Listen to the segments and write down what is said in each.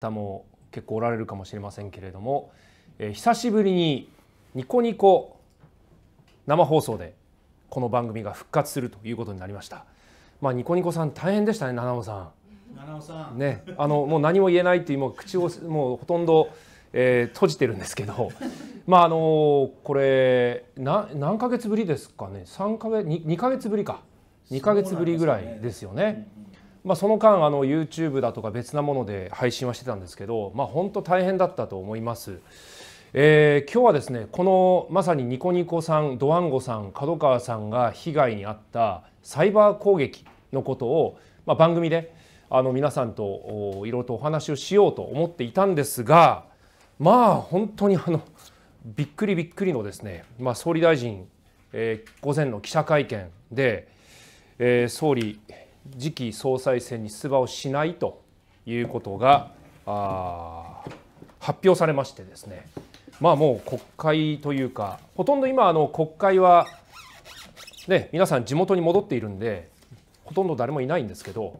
方も結構おられるかもしれませんけれども、えー、久しぶりにニコニコ生放送でこの番組が復活するということになりました。まあニコニコさん大変でしたね七尾さん。七尾さん。ね、あのもう何も言えないというもう口をもうほとんど、えー、閉じてるんですけど、まああのー、これな何ヶ月ぶりですかね、三ヶ月二ヶ月ぶりか、二ヶ月ぶりぐらいですよね。まあ、その間あの YouTube だとか別なもので配信はしてたんですけど、まあ、本当大変だったと思います。えー、今日はですねこのまさにニコニコさんドワンゴさん角川さんが被害に遭ったサイバー攻撃のことを、まあ、番組であの皆さんといろいろとお話をしようと思っていたんですがまあ本当にあのびっくりびっくりのですね、まあ、総理大臣、えー、午前の記者会見で、えー、総理次期総裁選に出馬をしないということが発表されましてですねまあもう国会というかほとんど今あの国会はね皆さん地元に戻っているんでほとんど誰もいないんですけど、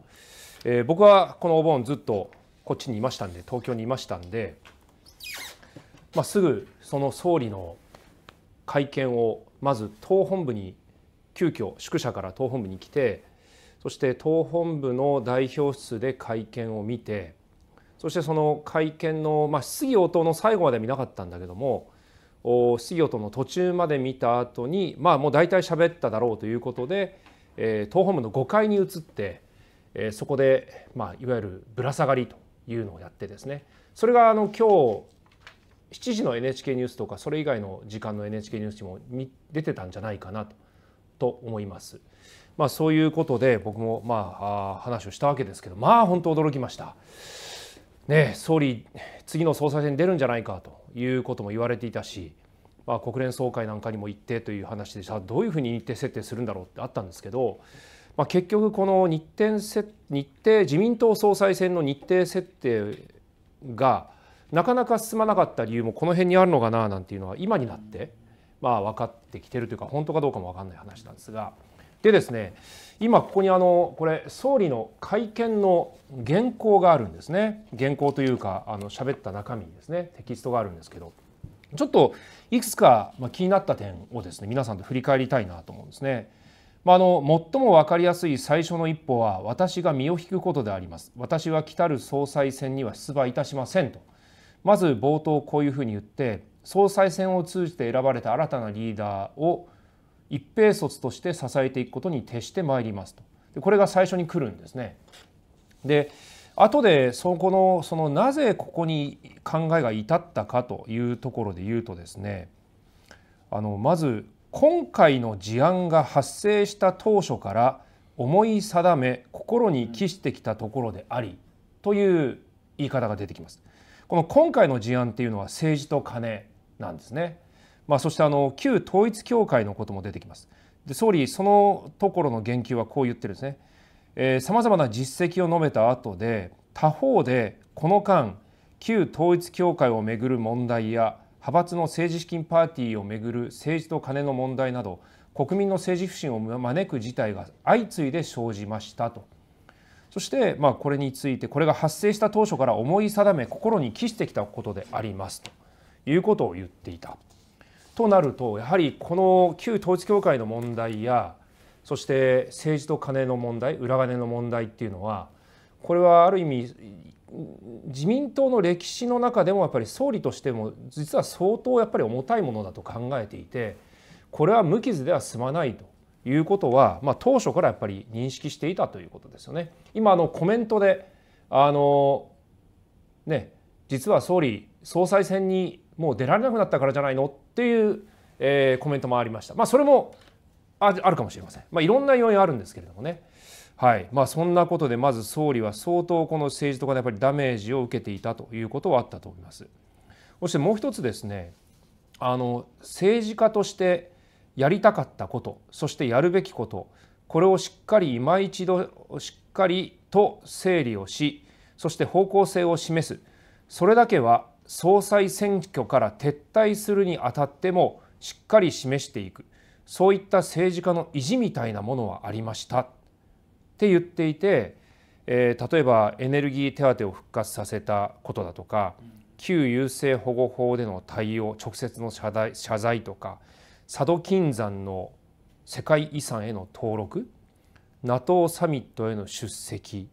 えー、僕はこのお盆ずっとこっちにいましたんで東京にいましたんで、まあ、すぐその総理の会見をまず党本部に急遽宿舎から党本部に来てそして党本部の代表室で会見を見てそしてその会見の、まあ、質疑応答の最後まで見なかったんだけども質疑応答の途中まで見た後にまあもう大体喋っただろうということで、えー、党本部の5階に移って、えー、そこで、まあ、いわゆるぶら下がりというのをやってですねそれがあの今日7時の NHK ニュースとかそれ以外の時間の NHK ニュースにも出てたんじゃないかなとと思います。まあ、そういうことで僕もまあ話をしたわけですけどまあ本当驚きました。ね、総理次の総裁選に出るんじゃないかということも言われていたし、まあ、国連総会なんかにも行ってという話でしたどういうふうに日程設定するんだろうってあったんですけど、まあ、結局この日程日程自民党総裁選の日程設定がなかなか進まなかった理由もこの辺にあるのかななんていうのは今になって、まあ、分かってきてるというか本当かどうかも分かんない話なんですが。でですね今ここにあのこれ総理の会見の原稿があるんですね原稿というかあの喋った中身ですねテキストがあるんですけどちょっといくつか気になった点をですね皆さんと振り返りたいなと思うんですね。まあ、あの最も分かりやすい最初の一歩は私が身を引くことであります私は来たる総裁選には出馬いたしませんとまず冒頭こういうふうに言って総裁選を通じて選ばれた新たなリーダーを一兵卒として支えていくことに徹してまいりますとでこれが最初に来るんですね。で後でそこのそのなぜここに考えが至ったかというところで言うとですねあのまず今回の事案が発生した当初から思い定め心に帰してきたところでありという言い方が出てきます。この今回の事案っていうのは政治と金なんですね。まあ、そしてあの旧統一教会のことも出てきます。で総理、そのところの言及はこう言ってるんですね。さまざまな実績を述べた後で他方でこの間旧統一教会をめぐる問題や派閥の政治資金パーティーをめぐる政治と金の問題など国民の政治不信を招く事態が相次いで生じましたとそして、まあ、これについてこれが発生した当初から思い定め心に帰してきたことでありますということを言っていた。となるとやはりこの旧統一教会の問題やそして政治と金の問題裏金の問題っていうのはこれはある意味自民党の歴史の中でもやっぱり総理としても実は相当やっぱり重たいものだと考えていてこれは無傷では済まないということは、まあ、当初からやっぱり認識していたということですよね。今あのコメントであのね実は総理総裁選にもう出られなくなったからじゃないのっていう、えー、コメントもありました。まあ、それもああるかもしれません。まあ、いろんな要因あるんですけれどもね。はいまあ、そんなことでまず総理は相当この政治とかでやっぱりダメージを受けていたということはあったと思います。そしてもう一つですねあの政治家としてやりたかったことそしてやるべきことこれをしっかり今一度しっかりと整理をしそして方向性を示すそれだけは総裁選挙から撤退するにあたってもしっかり示していくそういった政治家の意地みたいなものはありましたって言っていて、えー、例えばエネルギー手当を復活させたことだとか旧優生保護法での対応直接の謝罪謝罪とか佐渡金山の世界遺産への登録 NATO サミットへの出席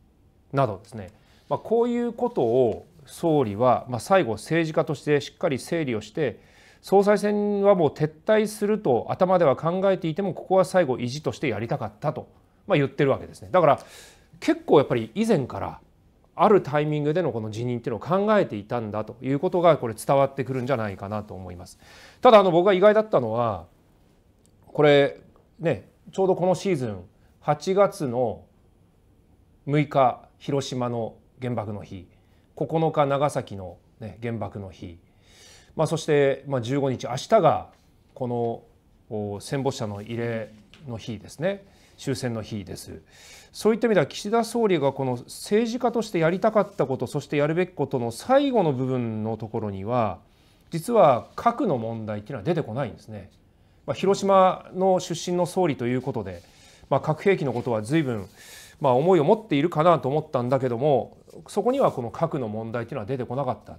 などですね、まあ、こういうことを総理は、まあ、最後政治家としてしっかり整理をして総裁選はもう撤退すると頭では考えていてもここは最後維持としてやりたかったと、まあ、言ってるわけですね。だから結構やっぱり以前からあるタイミングでのこの辞任っていうのを考えていたんだということがこれ伝わってくるんじゃないかなと思います。ただあの僕が意外だったのはこれねちょうどこのシーズン8月の6日広島の原爆の日9日長崎の、ね、原爆の日、まあ、そして、まあ、15日明日がこの戦没者の慰霊の日ですね終戦の日ですそういった意味では岸田総理がこの政治家としてやりたかったことそしてやるべきことの最後の部分のところには実は核の問題っていうのは出てこないんですね。まあ、広島の出身の総理ということで、まあ、核兵器のことは随分まあ、思いを持っているかなと思ったんだけどもそこにはこの核の問題というのは出てこなかったと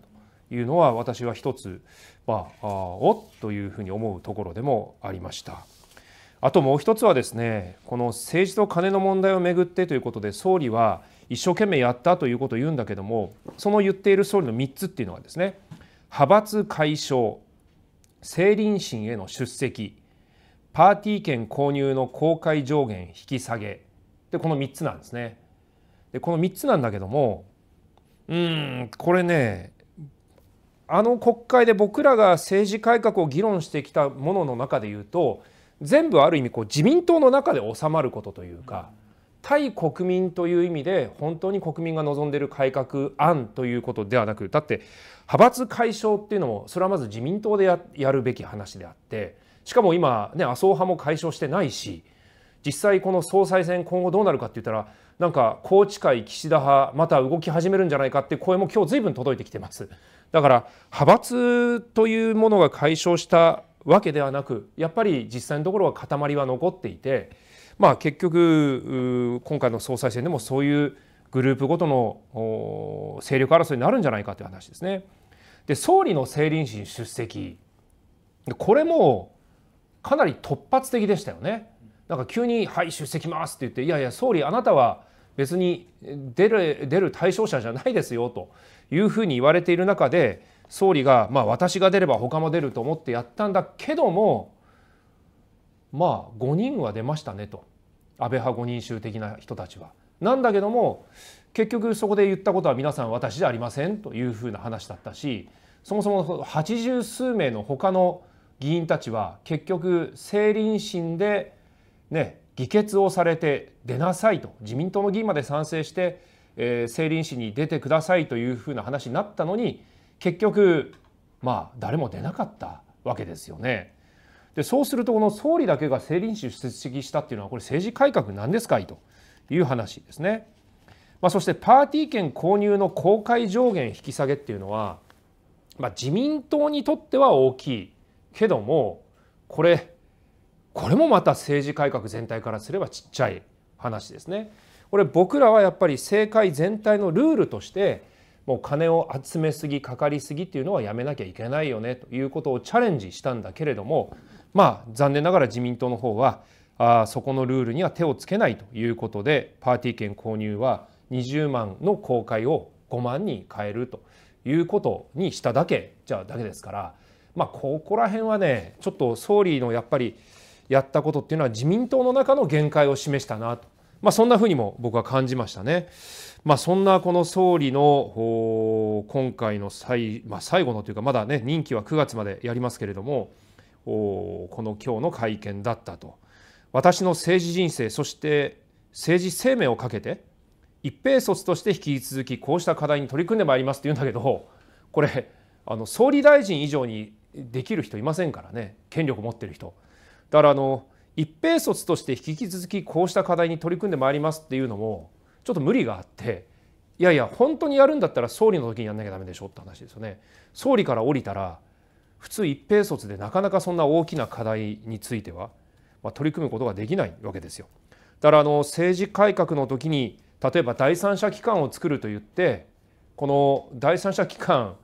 いうのは私は一つ、まあ、あおというふうに思うところでもありました。あともう一つはですねこの政治とカネの問題をめぐってということで総理は一生懸命やったということを言うんだけどもその言っている総理の3つっていうのはですね派閥解消政倫審への出席パーティー券購入の公開上限引き下げでこの3つなんですね。でこの3つなんだけどもうんこれねあの国会で僕らが政治改革を議論してきたものの中で言うと全部ある意味こう自民党の中で収まることというか、対国民という意味で本当に国民が望んでいる改革案ということではなくだって派閥解消っていうのもそれはまず自民党でやるべき話であってしかも今、ね、麻生派も解消してないし。実際この総裁選今後どうなるかって言ったらなんか高知会岸田派また動き始めるんじゃないかって声も今日随分届いてきてますだから派閥というものが解消したわけではなくやっぱり実際のところは塊は残っていてまあ結局今回の総裁選でもそういうグループごとの勢力争いになるんじゃないかという話ですね。で総理の政倫審出席これもかなり突発的でしたよね。なんか急に「はい出席ます」って言って「いやいや総理あなたは別に出る出る対象者じゃないですよ」というふうに言われている中で総理が、まあ、私が出れば他も出ると思ってやったんだけどもまあ5人は出ましたねと安倍派5人衆的な人たちは。なんだけども結局そこで言ったことは皆さん私じゃありませんというふうな話だったしそもそも80数名の他の議員たちは結局政倫審でね、議決をされて出なさいと自民党の議員まで賛成して、えー、政倫市に出てくださいというふうな話になったのに結局まあ誰も出なかったわけですよね。でそうするとこの総理だけが政林市出席したっていうのはこれ政治改革なんですかいという話ですね。まあ、そしてパーティー券購入の公開上限引き下げっていうのは、まあ、自民党にとっては大きいけどもこれこれもまた政治改革全体からすればちっちゃい話ですね。これ僕らはやっぱり政界全体のルールとしてもう金を集めすぎかかりすぎっていうのはやめなきゃいけないよねということをチャレンジしたんだけれどもまあ残念ながら自民党の方はあそこのルールには手をつけないということでパーティー券購入は20万の公開を5万に変えるということにしただけじゃだけですからまあここら辺はねちょっと総理のやっぱりやったことっていうのは自民党の中の限界を示したなと、まあ、そんなふうにも僕は感じましたね。まあ、そんなこの総理の今回の最,、まあ、最後のというかまだね任期は9月までやりますけれどもこの今日の会見だったと私の政治人生そして政治生命をかけて一平卒として引き続きこうした課題に取り組んでまいりますって言うんだけどこれあの総理大臣以上にできる人いませんからね権力を持ってる人。だからあの一平卒として引き続きこうした課題に取り組んでまいりますっていうのもちょっと無理があっていやいや本当にやるんだったら総理の時にやんなきゃダメでしょって話ですよね。総理から降りたら普通一平卒でなかなかそんな大きな課題については、まあ、取り組むことができないわけですよ。だからあの政治改革の時に例えば第三者機関を作ると言ってこの第三者機関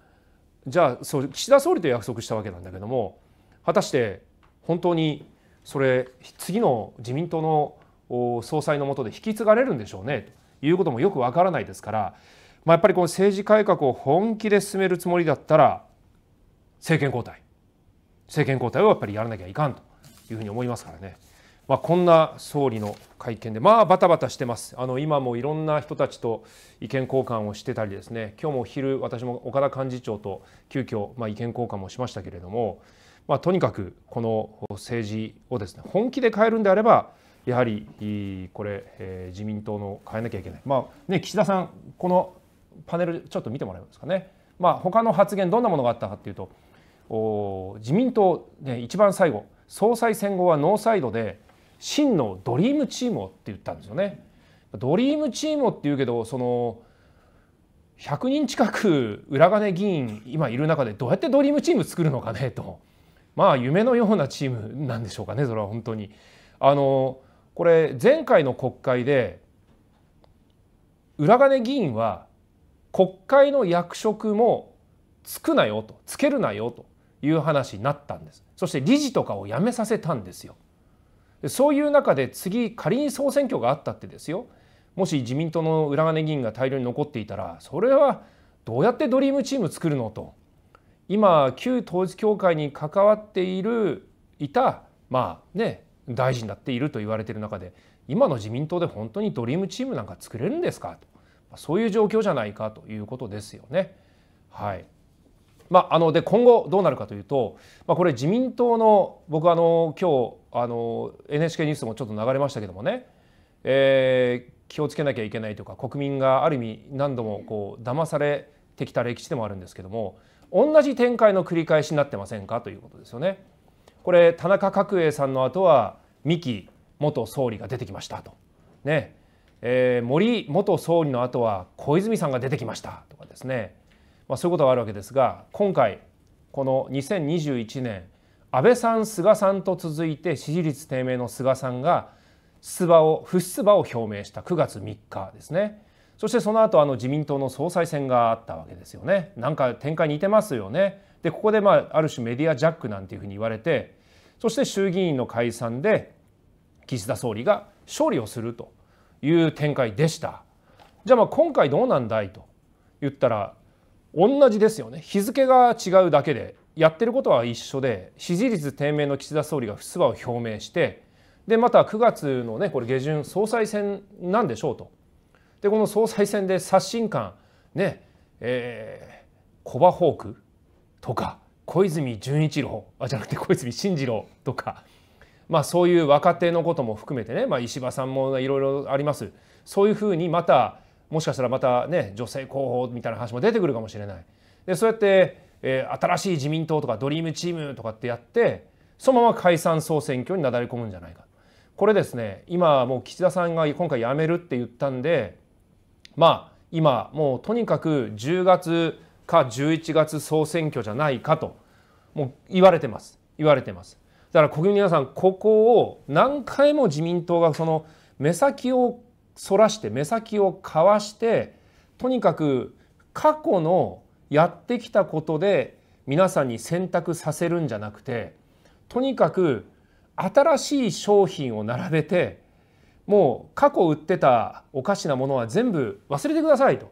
じゃあそう岸田総理と約束したわけなんだけども果たして本当にそれ次の自民党の総裁のもとで引き継がれるんでしょうねということもよくわからないですから、まあ、やっぱりこの政治改革を本気で進めるつもりだったら政権交代政権交代をやっぱりやらなきゃいかんというふうに思いますからね。まあ、こんな総理の会見で、まあ、バタバタしてます、あの今もいろんな人たちと意見交換をしてたりですね、今日もお昼、私も岡田幹事長と急遽まあ意見交換もしましたけれども、まあ、とにかくこの政治をですね本気で変えるんであればやはりこれ、えー、自民党の変えなきゃいけない、まあね、岸田さん、このパネルちょっと見てもらえますかね、まあ他の発言どんなものがあったかというとお自民党、ね、一番最後総裁選後はノーサイドで真のドリームチームをって言ったんですよね。ドリームチームをっていうけどその100人近く裏金議員今いる中でどうやってドリームチーム作るのかねと。まあ夢のようなチームなんでしょうかねそれは本当に。あのこれ前回の国会で裏金議員は国会の役職もつくなよとつけるなよという話になったんですそして理事とかを辞めさせたんですよそういう中で次仮に総選挙があったってですよもし自民党の裏金議員が大量に残っていたらそれはどうやってドリームチーム作るのと今旧統一教会に関わっているいたまあね大臣になっていると言われている中で今の自民党で本当にドリームチームなんか作れるんですかとそういう状況じゃないかということですよね。はいまあ、あので今後どうなるかというと、まあ、これ自民党の僕あの今日あの NHK ニュースもちょっと流れましたけどもね、えー、気をつけなきゃいけないとか国民がある意味何度もこう騙されてきた歴史でもあるんですけども同じ展開の繰り返しになってませんかということですよね。これ田中角栄さんの後は三木元総理が出てきましたと、ねえー、森元総理の後は小泉さんが出てきましたとかですね、まあ、そういうことがあるわけですが今回この2021年安倍さん菅さんと続いて支持率低迷の菅さんが出馬を不出馬を表明した9月3日ですね。そしてその後あの自民党の総裁選があったわけですよねなんか展開似てますよねでここでまあある種メディアジャックなんていうふうに言われてそして衆議院の解散で岸田総理が勝利をするという展開でしたじゃあまあ今回どうなんだいと言ったら同じですよね日付が違うだけでやってることは一緒で支持率低迷の岸田総理が不出馬を表明してでまた9月のねこれ下旬総裁選なんでしょうとでこの総裁選で刷新感ねえー、コバホークとか小泉純一郎あじゃなくて小泉進次郎とか、まあ、そういう若手のことも含めてね、まあ、石破さんもいろいろありますそういうふうにまたもしかしたらまたね女性候補みたいな話も出てくるかもしれないでそうやって、えー、新しい自民党とかドリームチームとかってやってそのまま解散総選挙になだれ込むんじゃないかこれですね今もう岸田さんが今回辞めるって言ったんでまあ今もうとにかく10月か11月総選挙じゃないかともう言われてます言われてますだから国民の皆さんここを何回も自民党がその目先をそらして目先をかわしてとにかく過去のやってきたことで皆さんに選択させるんじゃなくてとにかく新しい商品を並べてもう過去売ってたおかしなものは全部忘れてくださいと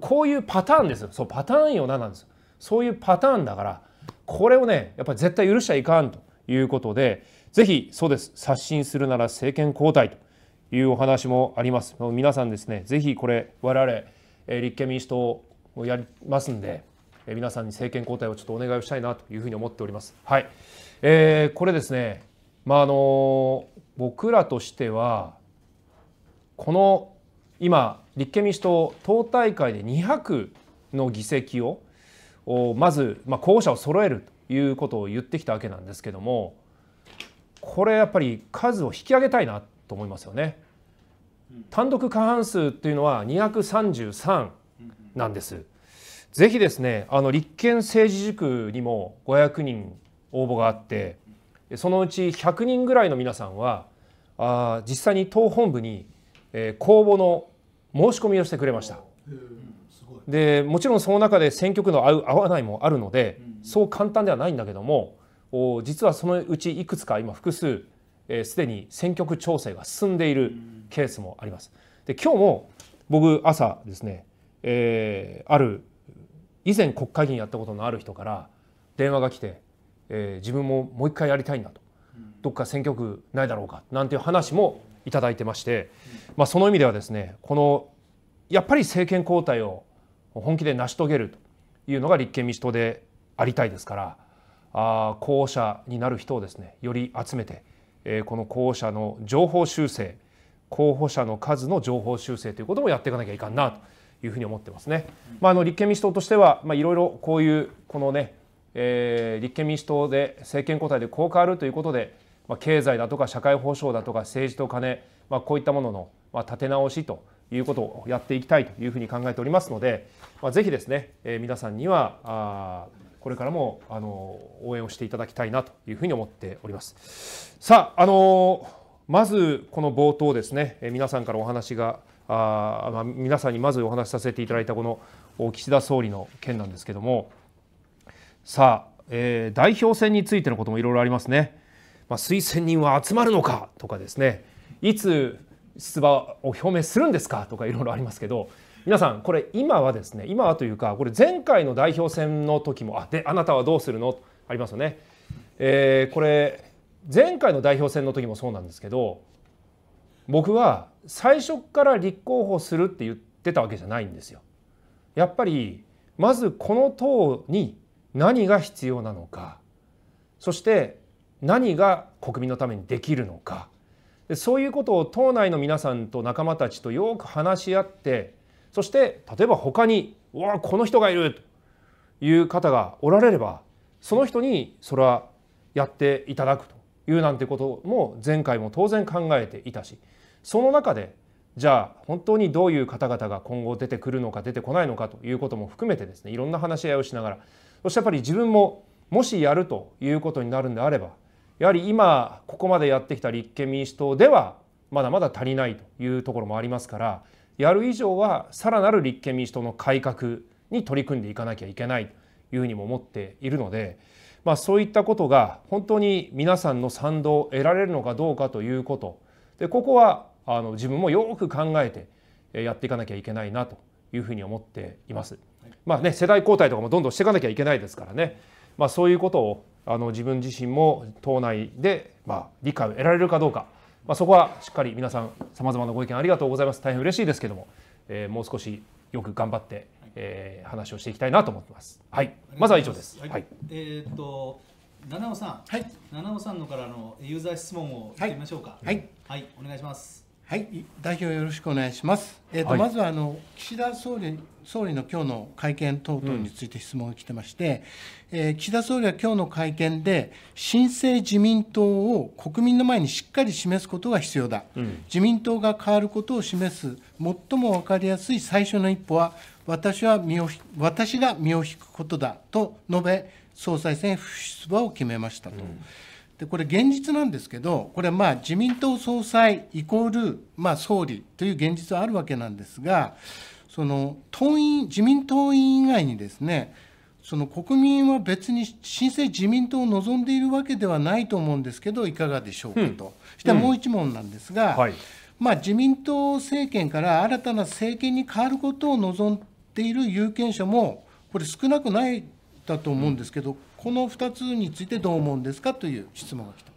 こういうパターンですそうパターンよななんですそういうパターンだからこれをねやっぱり絶対許しちゃいかんということでぜひそうです刷新するなら政権交代というお話もあります皆さんですねぜひこれ我々立憲民主党をやりますんで皆さんに政権交代をちょっとお願いをしたいなというふうに思っております。はいえー、これですね、まあ、あの僕らとしてはこの今立憲民主党党大会で200の議席をまず、まあ、候補者を揃えるということを言ってきたわけなんですけどもこれやっぱり数を引き上げたいなと思いますよね。単独過半数というのは233なんです。ぜひですねあの立憲政治塾にも500人応募があってそのうち100人ぐらいの皆さんはあ実際に党本部にえー、公募の申し込みをしてくれました。でもちろんその中で選挙区の合う合わないもあるので、そう簡単ではないんだけども実はそのうちいくつか今複数すで、えー、に選挙区調整が進んでいるケースもあります。で今日も僕朝ですね、えー、ある以前国会議員やったことのある人から電話が来て、えー、自分ももう一回やりたいんだと、どっか選挙区ないだろうかなんていう話もいただいてまして、まあ、その意味ではですねこのやっぱり政権交代を本気で成し遂げるというのが立憲民主党でありたいですからあ候補者になる人をですねより集めて、えー、この候補者の情報修正候補者の数の情報修正ということもやっていかなきゃいかんなというふうに思ってますね。まあ、あの立憲民主党としてはいろいろこういうこのね、えー、立憲民主党で政権交代でこう変わるということでまあ、経済だとか社会保障だとか政治と金、まあ、こういったものの、まあ、立て直しということをやっていきたいというふうに考えておりますので、まあ、ぜひですね、えー、皆さんにはあこれからもあの応援をしていただきたいなというふうに思っております。さあ、あのまずこの冒頭ですね、えー、皆さんからお話があ、まあ、皆さんにまずお話しさせていただいたこの岸田総理の件なんですけどもさあ、えー、代表選についてのこともいろいろありますね。まあ、推薦人は集まるのかとかですねいつ出馬を表明するんですかとかいろいろありますけど皆さんこれ今はですね今はというかこれ前回の代表選の時もあであなたはどうするのありますよね、えー、これ前回の代表選の時もそうなんですけど僕は最初から立候補するって言ってたわけじゃないんですよ。やっぱりまずこの党に何が必要なのかそして何が国民のためにできるのかそういうことを党内の皆さんと仲間たちとよく話し合ってそして例えば他に「うわこの人がいる!」という方がおられればその人にそれはやっていただくというなんてことも前回も当然考えていたしその中でじゃあ本当にどういう方々が今後出てくるのか出てこないのかということも含めてですねいろんな話し合いをしながらそしてやっぱり自分ももしやるということになるんであればやはり今ここまでやってきた立憲民主党ではまだまだ足りないというところもありますからやる以上はさらなる立憲民主党の改革に取り組んでいかなきゃいけないというふうにも思っているので、まあ、そういったことが本当に皆さんの賛同を得られるのかどうかということでここはあの自分もよく考えてやっていかなきゃいけないなというふうに思っています。まあね、世代交代とかもどんどんしていかなきゃいけないですからね、まあ、そういうことをあの自分自身も党内で、まあ、理解を得られるかどうか、まあ、そこはしっかり皆さんさまざまなご意見ありがとうございます大変嬉しいですけども、えー、もう少しよく頑張って、えー、話をしていきたいなと思ってます。はい、まずは以上です。はい、はい、えー、っと七尾さん、はい、七尾さんのからのユーザー質問をしてみましょうか。はい、はい、お願いします。はい、代表よろしくお願いします。えっ、ー、と、はい、まずはあの岸田総理総理の今日の会見等々について質問が来てまして、うん、えー、岸田総理は今日の会見で、新生自民党を国民の前にしっかり示すことが必要だ、うん、自民党が変わることを示す最も分かりやすい最初の一歩は、私は身を私が身を引くことだと述べ、総裁選不出馬を決めましたと。うんでこれ、現実なんですけど、これ、自民党総裁イコール、まあ、総理という現実はあるわけなんですが、その党員自民党員以外にですねその国民は別に新生自民党を望んでいるわけではないと思うんですけどいかがでしょうかと、うん、そしてもう一問なんですが、うんはい、まあ、自民党政権から新たな政権に変わることを望んでいる有権者もこれ少なくないだと思うんですけど、うん、この2つについてどう思うんですかという質問が来た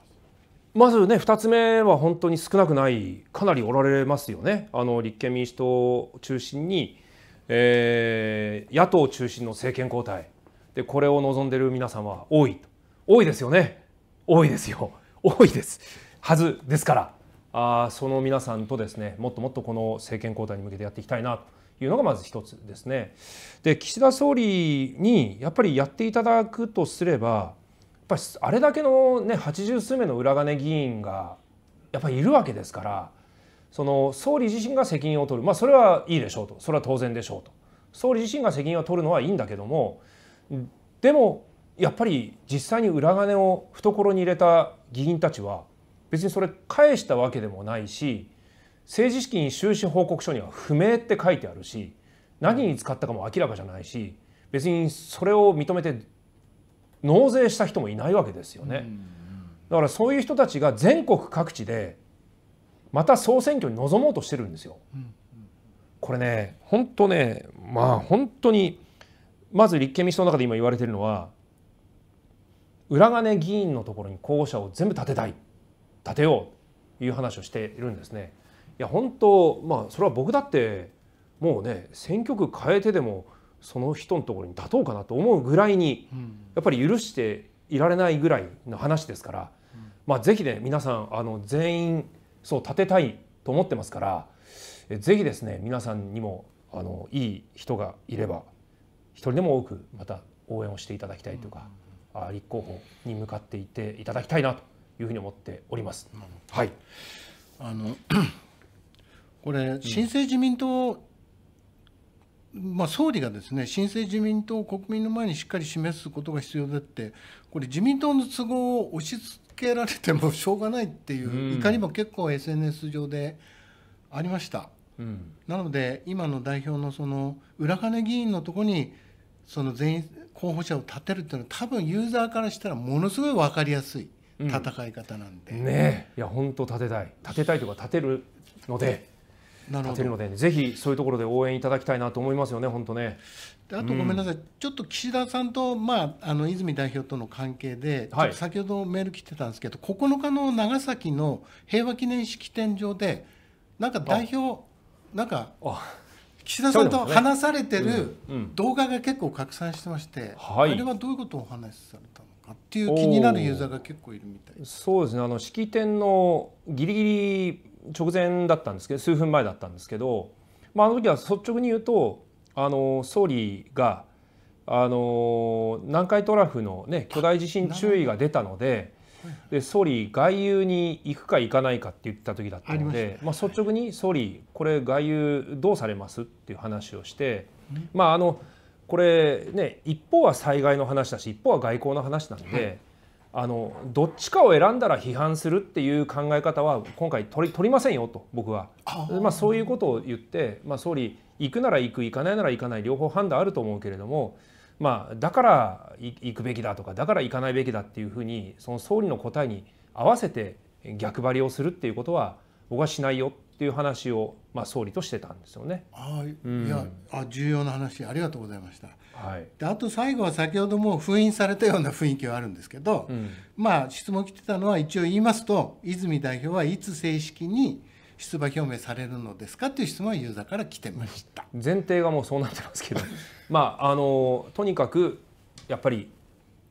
まずね2つ目は本当に少なくないかなりおられますよねあの立憲民主党を中心に、えー、野党中心の政権交代でこれを望んでる皆さんは多い多いですよね多いですよ多いですはずですからあその皆さんとですねもっともっとこの政権交代に向けてやっていきたいなというのがまず一つですね。で岸田総理にやっぱりやっていただくとすればぱりあれだけのね80数名の裏金議員がやっぱりいるわけですからその総理自身が責任を取るまあそれはいいでしょうとそれは当然でしょうと総理自身が責任を取るのはいいんだけどもでもやっぱり実際に裏金を懐に入れた議員たちは別にそれ返したわけでもないし政治資金収支報告書には不明って書いてあるし何に使ったかも明らかじゃないし別にそれを認めて納税した人もいないわけですよね。だからそういう人たちが全国各地でまた総選挙に臨もうとしてるんですよ。これね本当ねまあ本当にまず立憲民主党の中で今言われてるのは裏金議員のところに候補者を全部立てたい立てようという話をしているんですね。いや本当まあそれは僕だってもうね選挙区変えてでもその人のところに立とうかなと思うぐらいに、やっぱり許していられないぐらいの話ですから、まあ、ぜひね皆さんあの全員そう立てたいと思ってますからぜひですね皆さんにもあのいい人がいれば一人でも多くまた応援をしていただきたいというか、立候補に向かっていていただきたいなというふうに思っております。はいあの これ、新生自民党まあ、総理がですね新生自民党を国民の前にしっかり示すことが必要だってこれ自民党の都合を押し付けられてもしょうがないっていう怒りも結構 SNS 上でありました。うん、なので今の代表のその裏金議員のところにその全員候補者を立てるっていうのは多分ユーザーからしたらものすごい分かりやすい戦い方なんで、うん、ねいや本当立てたい立てたいとか立てるので立てるので、ぜひそういうところで応援いただきたいなと思いますよね、本当ね。あとごめんなさい、うん、ちょっと岸田さんと、まあ、あの泉代表との関係で、先ほどメール来てたんですけど、9日の長崎の平和記念式典場で、なんか代表、なんか岸田さんと話されてる動画が結構拡散してまして、はい、あれはどういうことをお話しされたのかっていう気になるユーザーが結構いるみたいそうですねあの式典のギリギリ直前だったんですけど数分前だったんですけど、まあ、あの時は率直に言うとあの総理があの南海トラフの、ね、巨大地震注意が出たのでで総理外遊に行くか行かないかって言った時だったのでま、あ、率直に総理これ外遊どうされますっていう話をして、まあ、あのこれね一方は災害の話だし一方は外交の話なんで。あのどっちかを選んだら批判するっていう考え方は今回取り取りませんよと僕はまあ、そういうことを言って、まあ、総理行くなら行く行かないなら行かない両方判断あると思うけれども、まあ、だから行くべきだとかだから行かないべきだっていうふうにその総理の答えに合わせて逆張りをするっていうことは僕はしないよっていう話を、まあ、総理としてたんですよね。あ、うん、いやあ重要な話ありがとうございました。はい、であと最後は先ほども封印されたような雰囲気はあるんですけど、うん、まあ質問来てたのは一応言いますと泉代表はいつ正式に出馬表明されるのですかという質問はユーザーから来てました。前提がもうそうなってますけど まああのとにかくやっぱり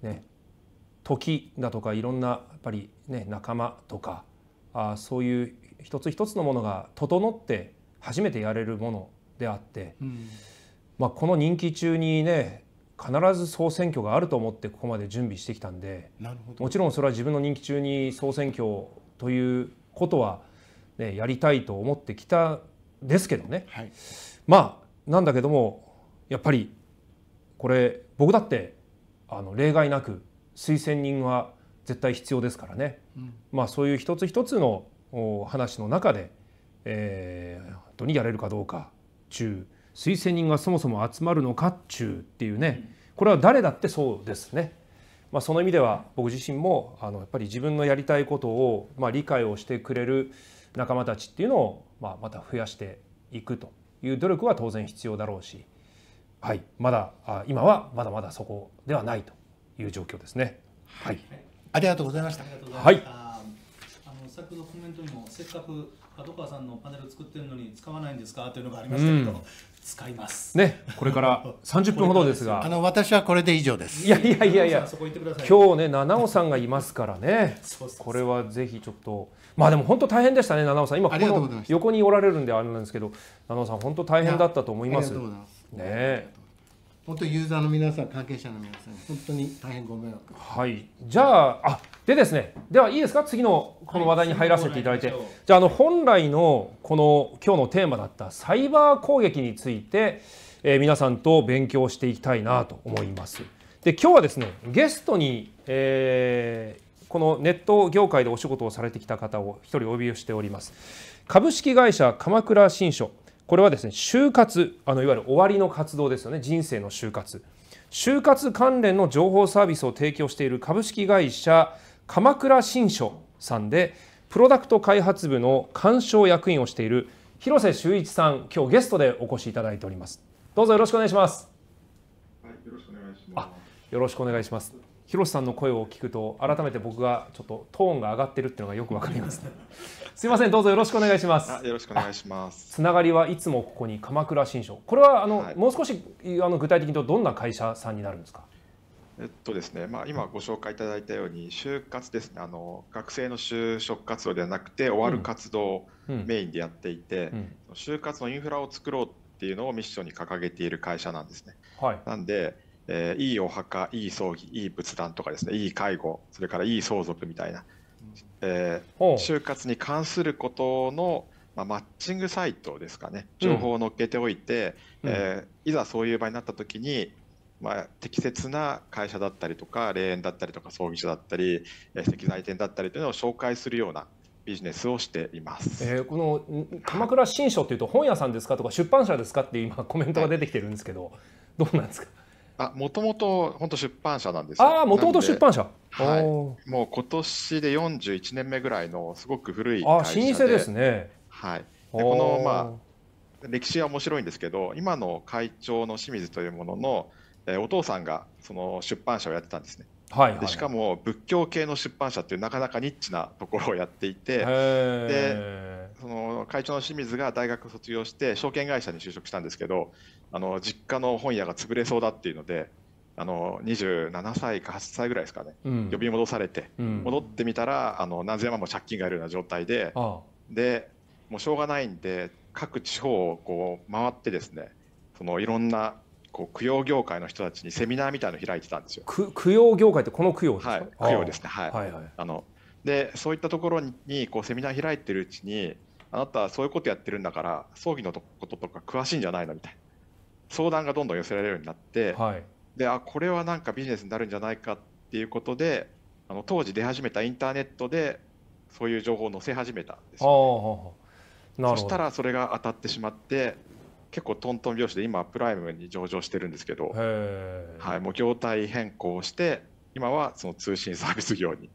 ね時だとかいろんなやっぱりね仲間とかあそういう一つ一つのものが整って初めてやれるものであって、うん、まあ、この任期中にね必ず総選挙があると思ってここまで準備してきたんでもちろんそれは自分の任期中に総選挙ということは、ね、やりたいと思ってきたですけどね、はい、まあなんだけどもやっぱりこれ僕だってあの例外なく推薦人は絶対必要ですからね、うん、まあそういう一つ一つの話の中で、えー、本当にやれるかどうか中推薦人がそもそも集まるのか中っていうねこれは誰だってそうですね。まあ、その意味では僕自身もあのやっぱり自分のやりたいことを、まあ、理解をしてくれる仲間たちっていうのを、まあ、また増やしていくという努力は当然必要だろうし、はい、まだ今はまだまだそこではないという状況ですね。はい、ありがとうございました。はい先ほのコメントにもせっかく角川さんのパネル作ってるのに使わないんですかというのがありましたけど、うん、使いますねこれから三十分ほどですが あの私はこれで以上ですいやいやいやいや今日ね七尾さんがいますからねこれはぜひちょっとまあでも本当大変でしたね七尾さん今この横におられるんであれなんですけど七尾さん本当大変だったと思いますね本当ユーザーの皆さん関係者の皆さん本当に大変ご迷惑はいじゃああでですね、ではいいですか、次のこの話題に入らせていただいて、はい、じゃああの本来のこの今日のテーマだったサイバー攻撃について、えー、皆さんと勉強していきたいなと思います。で今日はですねゲストに、えー、このネット業界でお仕事をされてきた方を一人お呼びしております。株式会社鎌倉新書これはですね就活あのいわゆる終わりの活動ですよね人生の就活就活関連の情報サービスを提供している株式会社鎌倉新書さんでプロダクト開発部の鑑賞役員をしている広瀬修一さん今日ゲストでお越しいただいておりますどうぞよろしくお願いします、はい、よろしくお願いしますよろしくお願いします広瀬さんの声を聞くと改めて僕がちょっとトーンが上がってるっていうのがよくわかります、すいませんどうぞよろしくお願いしますよろしくお願いしますつながりはいつもここに鎌倉新書これはあの、はい、もう少しあの具体的にどんな会社さんになるんですかえっとですねまあ、今ご紹介いただいたように就活ですねあの学生の就職活動ではなくて終わる活動をメインでやっていて、うんうん、就活のインフラを作ろうっていうのをミッションに掲げている会社なんですね。はい、なんで、えー、いいお墓いい葬儀いい仏壇とかですねいい介護それからいい相続みたいな、えー、就活に関することのまあ、マッチングサイトですかね情報を載っけておいて、うん、えー、いざそういう場になった時にまあ、適切な会社だったりとか霊園だったりとか葬儀社だったり石材店だったりというのを紹介するようなビジネスをしています、えー、この鎌倉新書っていうと本屋さんですかとか出版社ですかって今コメントが出てきてるんですけど、はい、どうなんですかあもともと本当出版社なんですああもともと出版社はいもう今年で41年目ぐらいのすごく古い会社であ老舗ですねはいでこのまあ歴史は面白いんですけど今の会長の清水というもののえー、お父さんがその出版社をやってたんですね。はい、はい、でしかも仏教系の出版社っていうなかなかニッチなところをやっていてでその会長の清水が大学卒業して証券会社に就職したんですけどあの実家の本屋が潰れそうだっていうのであの27歳か8歳ぐらいですかね、うん、呼び戻されて、うん、戻ってみたらあの何千万も借金があるような状態ででもうしょうがないんで各地方をこう回ってですねそのいろんなこう供養業界の人たちにセミナーみたいの開いてたんですよ。供養業界ってこの供養ですか、はい、供養ですね、はい、はいはい、あのでそういったところにこうセミナー開いてるうちにあなたはそういうことやってるんだから葬儀のこととか詳しいんじゃないのみたいな相談がどんどん寄せられるようになって、はい、であこれはなんかビジネスになるんじゃないかっていうことであの当時出始めたインターネットでそういう情報を載せ始めたんですよ、ね、そしたらそれが当たってしまって結構トントン拍子で今プライムに上場してるんですけど、はい、もう業態変更して今はその通信サービス業に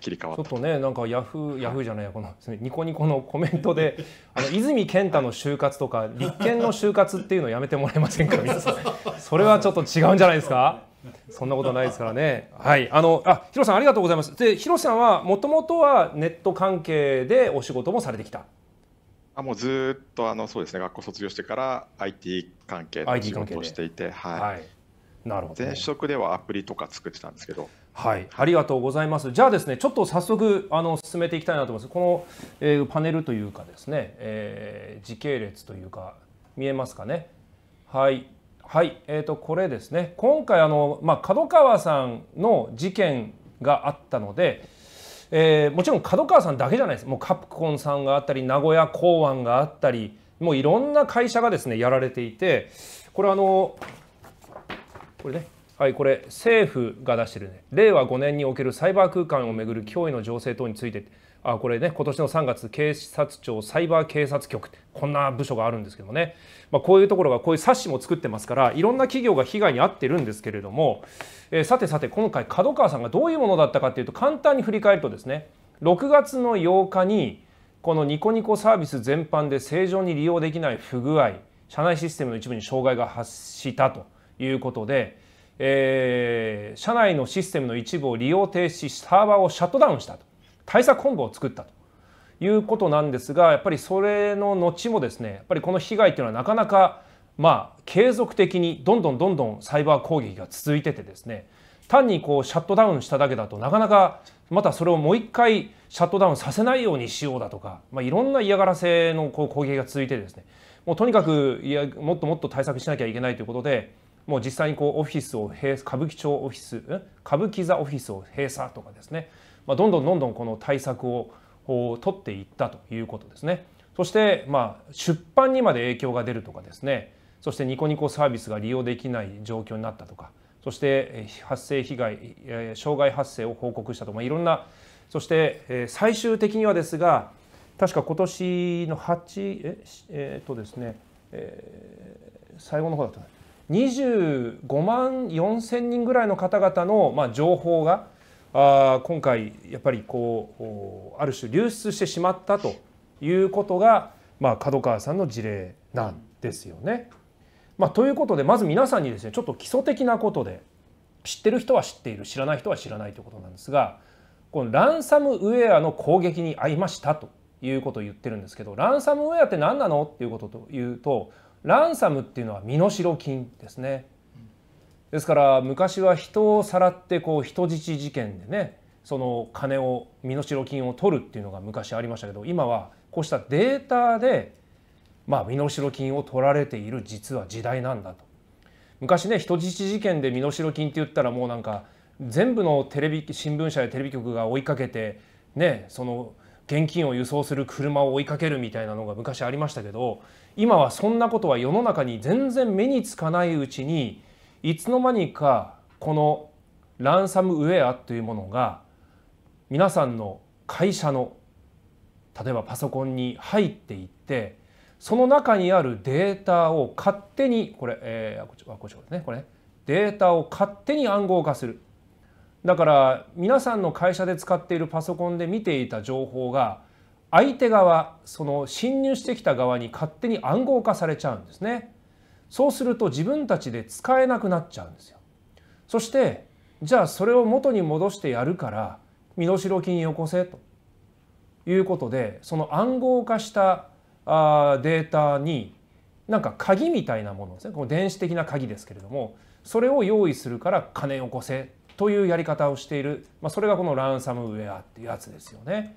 切り替わちょっとねなんかヤフーヤフーじゃないこのニコニコのコメントで あの泉健太の就活とか 立憲の就活っていうのやめてもらえませんか 皆さんそれはちょっと違うんじゃないですかそんなことないですからねはいあのあ広さんありがとうございますで広さんはもともとはネット関係でお仕事もされてきたあもうずっとあのそうですね学校卒業してから IT 関係の仕事をしていて、はい、はい、なるほど、ね、前職ではアプリとか作ってたんですけど。はい、ありがとうございます。じゃあですね、ちょっと早速あの進めていきたいなと思います。この、えー、パネルというかですね、えー、時系列というか見えますかね。はい、はい、えっ、ー、とこれですね。今回あのまあ角川さんの事件があったので。えー、もちろん角川さんだけじゃないですもうカプコンさんがあったり名古屋港湾があったりもういろんな会社がですねやられていてこれあのこれねはいこれ政府が出してるね令和5年におけるサイバー空間をめぐる脅威の情勢等についてあこれね今年の3月警察庁サイバー警察局こんな部署があるんですけどもね、まあ、こういうところがこういう冊子も作ってますからいろんな企業が被害に遭ってるんですけれども、えー、さてさて今回角川さんがどういうものだったかっていうと簡単に振り返るとですね6月の8日にこのニコニコサービス全般で正常に利用できない不具合社内システムの一部に障害が発したということで、えー、社内のシステムの一部を利用停止しサーバーをシャットダウンしたと。対策本部を作ったということなんですがやっぱりそれの後もですねやっぱりこの被害というのはなかなかまあ継続的にどんどんどんどんサイバー攻撃が続いててですね単にこうシャットダウンしただけだとなかなかまたそれをもう一回シャットダウンさせないようにしようだとか、まあ、いろんな嫌がらせのこう攻撃が続いてですねもうとにかくいやもっともっと対策しなきゃいけないということでもう実際にこうオフィスを閉歌舞伎町オフィス歌舞伎座オフィスを閉鎖とかですねまあ、どんどんどんどんこの対策を取っていったということですね。そしてまあ出版にまで影響が出るとかですねそしてニコニコサービスが利用できない状況になったとかそして発生被害障害発生を報告したとか、まあ、いろんなそして最終的にはですが確か今年の8ええー、っとですね、えー、最後の方だった25万4千人ぐらいの方々の、まあ、情報があ今回やっぱりこうある種流出してしまったということが、まあ、角川さんの事例なんですよね。まあ、ということでまず皆さんにですねちょっと基礎的なことで知ってる人は知っている知らない人は知らないということなんですがこのランサムウェアの攻撃に遭いましたということを言ってるんですけどランサムウェアって何なのっていうことというとランサムっていうのは身代金ですね。ですから昔は人をさらってこう人質事件でねその金を身代金を取るっていうのが昔ありましたけど今はこうしたデータで、まあ、身代金を取られている実は時代なんだと。昔ね人質事件で身代金って言ったらもうなんか全部のテレビ新聞社やテレビ局が追いかけてねその現金を輸送する車を追いかけるみたいなのが昔ありましたけど今はそんなことは世の中に全然目につかないうちにいつの間にかこのランサムウェアというものが皆さんの会社の例えばパソコンに入っていってその中にあるデータを勝手にこれ、えー、こっちこっちですねこれデータを勝手に暗号化するだから皆さんの会社で使っているパソコンで見ていた情報が相手側その侵入してきた側に勝手に暗号化されちゃうんですね。そうすると自分たちで使えなくなっちゃうんですよそしてじゃあそれを元に戻してやるから身代金よこせということでその暗号化したあデータになんか鍵みたいなものですねこの電子的な鍵ですけれどもそれを用意するから金よこせというやり方をしている、まあ、それがこのランサムウェアっていうやつですよね。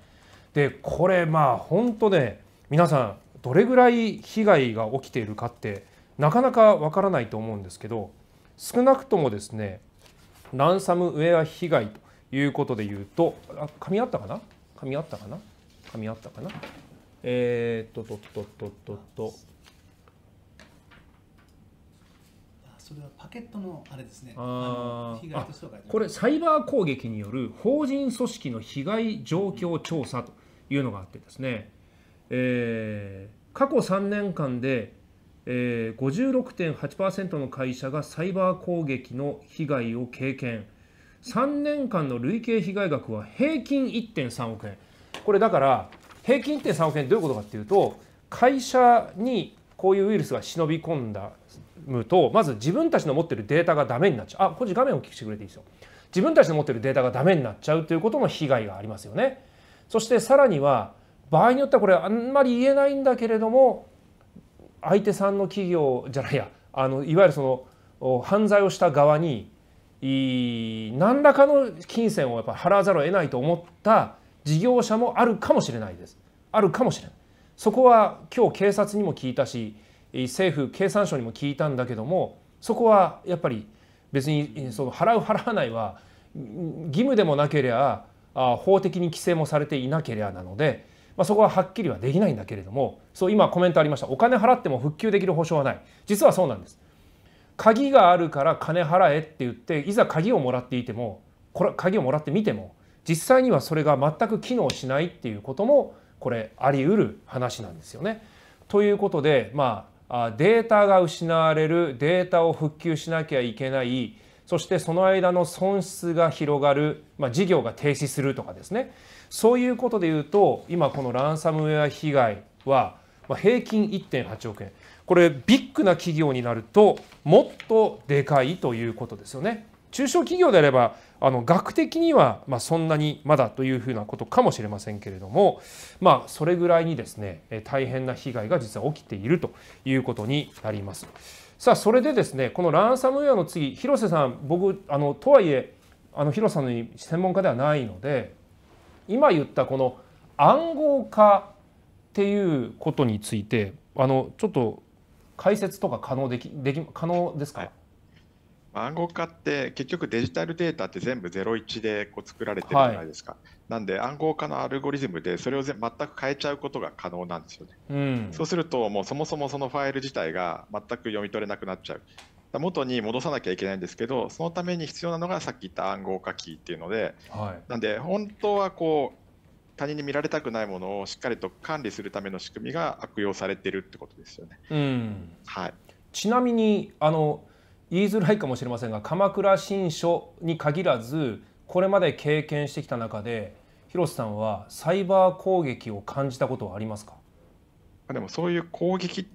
でこれまあ本当ね皆さんどれぐらい被害が起きているかってなかなかわからないと思うんですけど少なくともですねランサムウェア被害ということでいうとあ紙あったかな紙あったかな紙あったかなえー、っととととととそれはパケットのあれですねああこれサイバー攻撃による法人組織の被害状況調査というのがあってですね、えー、過去3年間でえー、56.8%の会社がサイバー攻撃の被害を経験3年間の累計被害額は平均1.3億円これだから平均1.3億円どういうことかっていうと会社にこういうウイルスが忍び込んだむとまず自分たちの持ってるデータがダメになっちゃうあこっち画面を大きくしてくれていいですよ自分たちの持ってるデータがダメになっちゃうということの被害がありますよねそしてさらには場合によってはこれあんまり言えないんだけれども相手さんの企業じゃないやあのいわゆるその犯罪をした側に何らかの金銭をやっぱ払わざるを得ないと思った事業者もあるかもしれないですあるかもしれないそこは今日警察にも聞いたし政府経産省にも聞いたんだけどもそこはやっぱり別にその払う払わないは義務でもなけりゃ法的に規制もされていなけりゃなのでまあ、そこははっきりはできないんだけれどもそう今コメントありましたお金払っても復旧できる保証はない実はそうなんです鍵があるから金払えって言っていざ鍵をもらっていてもこれ鍵をもらってみても実際にはそれが全く機能しないっていうこともこれあり得る話なんですよね。ということで、まあ、データが失われるデータを復旧しなきゃいけないそしてその間の損失が広がる、まあ、事業が停止するとかですねそういうことでいうと今このランサムウェア被害は平均1.8億円これビッグな企業になるともっとでかいということですよね。中小企業であればあの額的にはまそんなにまだというふうなことかもしれませんけれどもまあそれぐらいにですね大変な被害が実は起きているということになります。さあそれでですねこのランサムウェアの次広瀬さん僕あのとはいえあの広瀬さんの専門家ではないので今言ったこの暗号化っていうことについてあのちょっと解説とか可能できでき可能ですか、はい暗号化って結局デジタルデータって全部01でこう作られてるじゃないですか、はい、なんで暗号化のアルゴリズムでそれを全く変えちゃうことが可能なんですよね、うん、そうするともうそもそもそのファイル自体が全く読み取れなくなっちゃう元に戻さなきゃいけないんですけどそのために必要なのがさっき言った暗号化キーっていうので、はい、なんで本当はこう他人に見られたくないものをしっかりと管理するための仕組みが悪用されてるってことですよね。うんはい、ちなみにあの言いづらいかもしれませんが鎌倉新書に限らずこれまで経験してきた中で広瀬さんはサイバー攻撃を感じたことはありますかでもそういう攻撃っ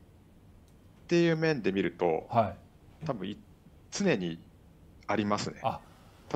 ていう面で見ると、はい、多分常にありますね。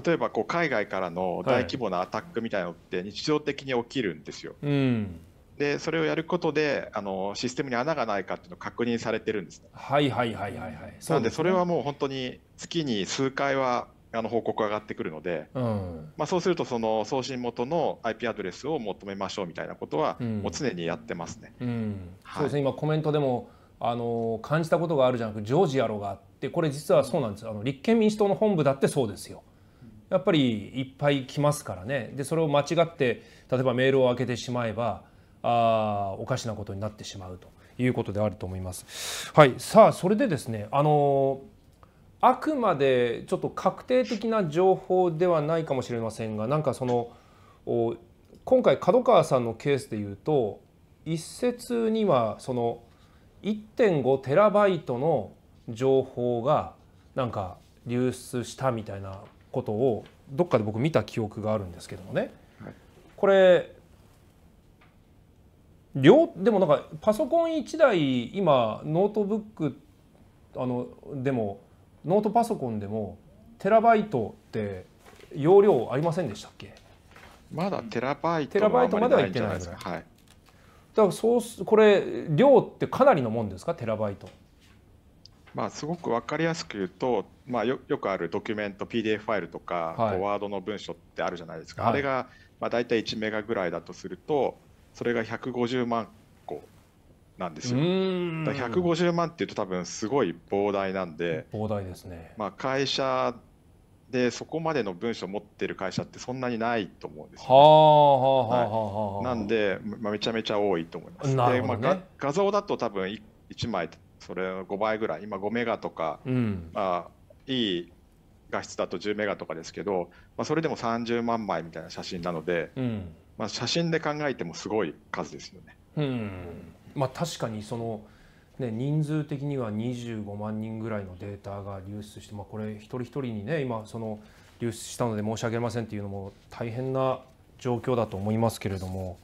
例えばこう海外からの大規模なアタックみたいなのって日常的に起きるんですよ。はいうん、でそれをやることであのシステムに穴がないかっていうのを確認されてるんですね。はいはいはいはいはい。なんでそれはもう本当に月に数回はあの報告が上がってくるので、うん、まあ、そうするとその送信元の IP アドレスを求めましょうみたいなことはもう常にやってますね。うん、そうですね今コメントでもあの感じたことがあるじゃなくョーやろうがあってこれ実はそうなんですあの立憲民主党の本部だってそうですよ。やっぱりいっぱい来ますからねでそれを間違って例えばメールを開けてしまえばあおかしなことになってしまうということであると思います。はい、さあそれでですねあのあくまでちょっと確定的な情報ではないかもしれませんがなんかその今回角川さんのケースでいうと一説にはその1.5テラバイトの情報がなんか流出したみたいなことをどっかで僕見た記憶があるんですけどもね、はい、これ両でもなんかパソコン1台今ノートブックあのでもノートパソコンでもテラバイトって容量ありませんでしたっけまだテラバイトテラバイトまではいってないですか、はい、だからそうこれ量ってかなりのもんですかテラバイト。まあ、すごく分かりやすく言うと、まあよ、よくあるドキュメント PDF ファイルとか、はい、ワードの文書ってあるじゃないですか、はい、あれが、まあ、大体1メガぐらいだとするとそれが150万個なんですよ。150万っていうと多分すごい膨大なんで膨大ですね、まあ、会社でそこまでの文章を持ってる会社ってそんなにないと思うんですよ、ね、はあはあはあはあ。なんで、まあ、めちゃめちゃ多いと思います。ね、で、まあ、画像だと多分 1, 1枚それの5倍ぐらい今5メガとか、うん、まあ、いい画質だと10メガとかですけど、まあ、それでも30万枚みたいな写真なので、うん、まあ、写真で考えてもすごい数ですよね。うんまあ、確かにそのね、人数的には25万人ぐらいのデータが流出して、まあ、これ一人一人にね今その流出したので申し訳ありませんっていうのも大変な状況だと思いますけれども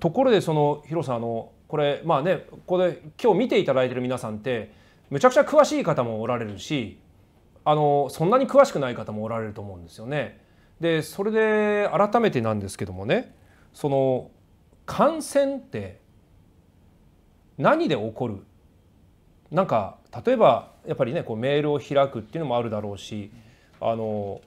ところでその広さんあのこれまあねこれ今日見ていただいてる皆さんってむちゃくちゃ詳しい方もおられるしあのそんなに詳しくない方もおられると思うんですよね。でそれで改めてなんですけどもねその感染って何で起こるなんか例えばやっぱりねこうメールを開くっていうのもあるだろうしあの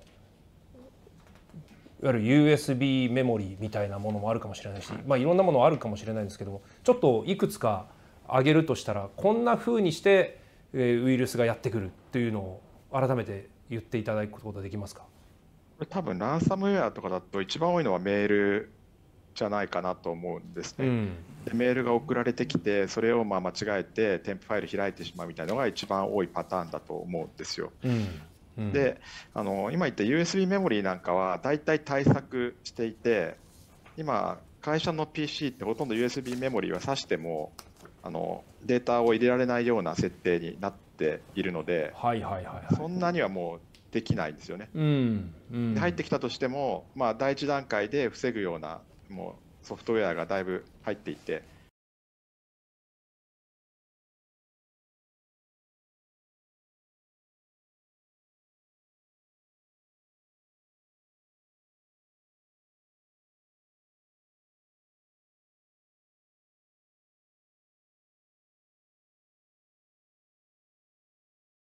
いわゆる USB メモリーみたいなものもあるかもしれないし、まあ、いろんなものあるかもしれないんですけどもちょっといくつか挙げるとしたらこんなふうにしてウイルスがやってくるっていうのを改めて言っていただくことできますか多分ランサムウェアとかだと一番多いのはメールじゃないかなと思うんですね。うんでメールが送られてきてそれをまあ間違えて添付ファイル開いてしまうみたいなのが一番多いパターンだと思うんですよ。うんであの今言った USB メモリーなんかは大体対策していて今会社の PC ってほとんど USB メモリーは挿してもあのデータを入れられないような設定になっているので、はいはいはいはい、そんなにはもうできないんですよね。うんうん、入ってきたとしても、まあ、第一段階で防ぐようなもうソフトウェアがだいぶ入っていて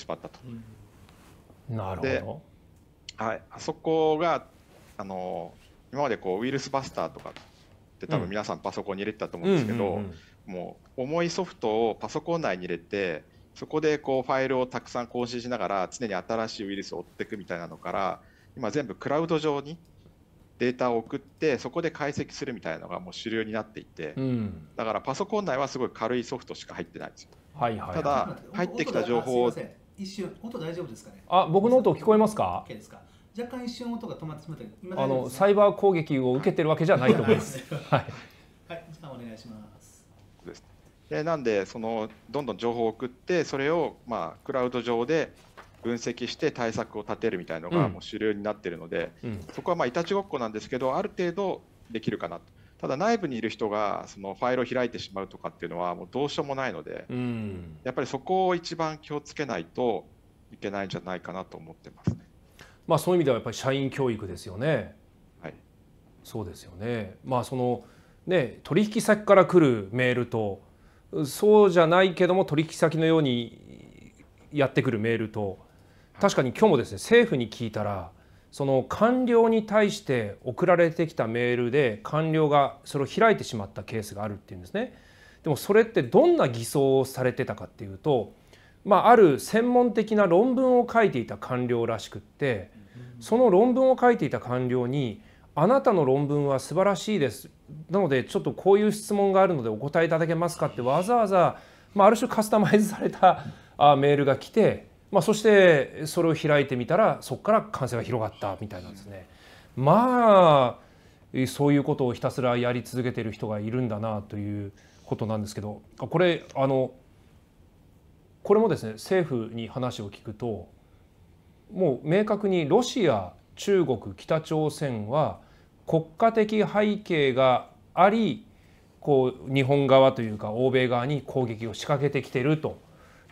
しまったと。なるほど。はい、あそこがあの今までこうウイルスバスターとかって多分皆さんパソコンに入れてたと思うんですけど、もう重いソフトをパソコン内に入れてそこでこうファイルをたくさん更新しながら常に新しいウイルスを追っていくみたいなのから今全部クラウド上にデータを送ってそこで解析するみたいなのがもう主流になっていて、うん、だからパソコン内はすごい軽いソフトしか入ってないんですよ。はいはい、はい、ただ入ってきた情報を一瞬音大丈夫ですかねあ僕の音聞こえますか OK ですか若干一瞬音が止まってしまったけどあのサイバー攻撃を受けてるわけじゃないと思います。はい、はい、じゃあお願いします。でなんでそのどんどん情報を送ってそれをまあクラウド上で分析して対策を立てるみたいなのがもう主流になっているので、うん、そこはまあいたちごっこなんですけどある程度できるかなとただ内部にいる人がそのファイルを開いてしまうとかっていうのはもうどうしようもないので、うん、やっぱりそこを一番気をつけないといけないんじゃないかなと思ってますね。まあ、そういう意味ではやっぱり社員教育ですよね。はい、そうですよね、まあそのね、取引先から来るメールとそうじゃないけども取引先のようにやってくるメールと確かに今日もですね政府に聞いたらその官僚に対して送られてきたメールで官僚がそれを開いてしまったケースがあるっていうんですね。でもそれってどんな偽装をされてたかっていうとまあ、ある専門的な論文を書いていた官僚らしくってその論文を書いていた官僚に「あなたの論文は素晴らしいです」なのでちょっとこういう質問があるのでお答えいただけますかってわざわざ、まあ、ある種カスタマイズされたあメールが来て、まあ、そしてそれを開いてみたらそこから感染が広がったみたいなんですね。まあそういうことをひたすらやり続けている人がいるんだなということなんですけどこれあのこれもですね政府に話を聞くともう明確にロシア中国北朝鮮は国家的背景がありこう日本側というか欧米側に攻撃を仕掛けてきてると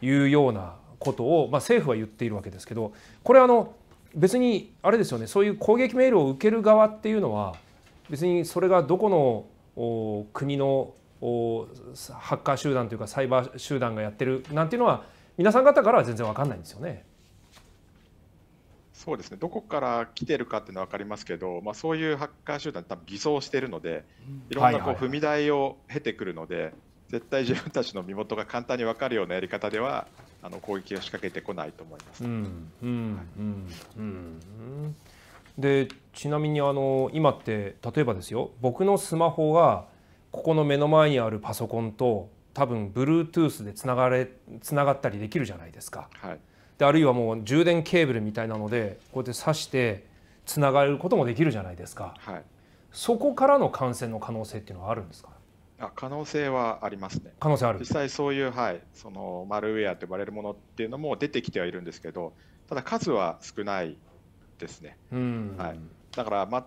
いうようなことを、まあ、政府は言っているわけですけどこれあの別にあれですよねそういう攻撃メールを受ける側っていうのは別にそれがどこの国のハッカー集団というかサイバー集団がやってるなんていうのは皆さん方からは全然わかんないんですよね。そうですねどこから来てるかっていうのは分かりますけど、まあ、そういうハッカー集団多分偽装しているのでいろんなこう踏み台を経てくるので、はいはいはい、絶対自分たちの身元が簡単に分かるようなやり方ではあの攻撃を仕掛けてこないと思います。でちなみにあの今って例えばですよ僕のスマホがここの目の前にあるパソコンと多分 Bluetooth でつながれつながったりできるじゃないですか。はい、であるいはもう充電ケーブルみたいなのでこうやって挿してつながることもできるじゃないですか。はい、そこからの感染の可能性っていうのはあるんですかあ可能性はありますね。可能性ある実際そういう、はい、そのマルウェアと呼ばれるものっていうのも出てきてはいるんですけどただ数は少ないですね。うん、はい、だから、ま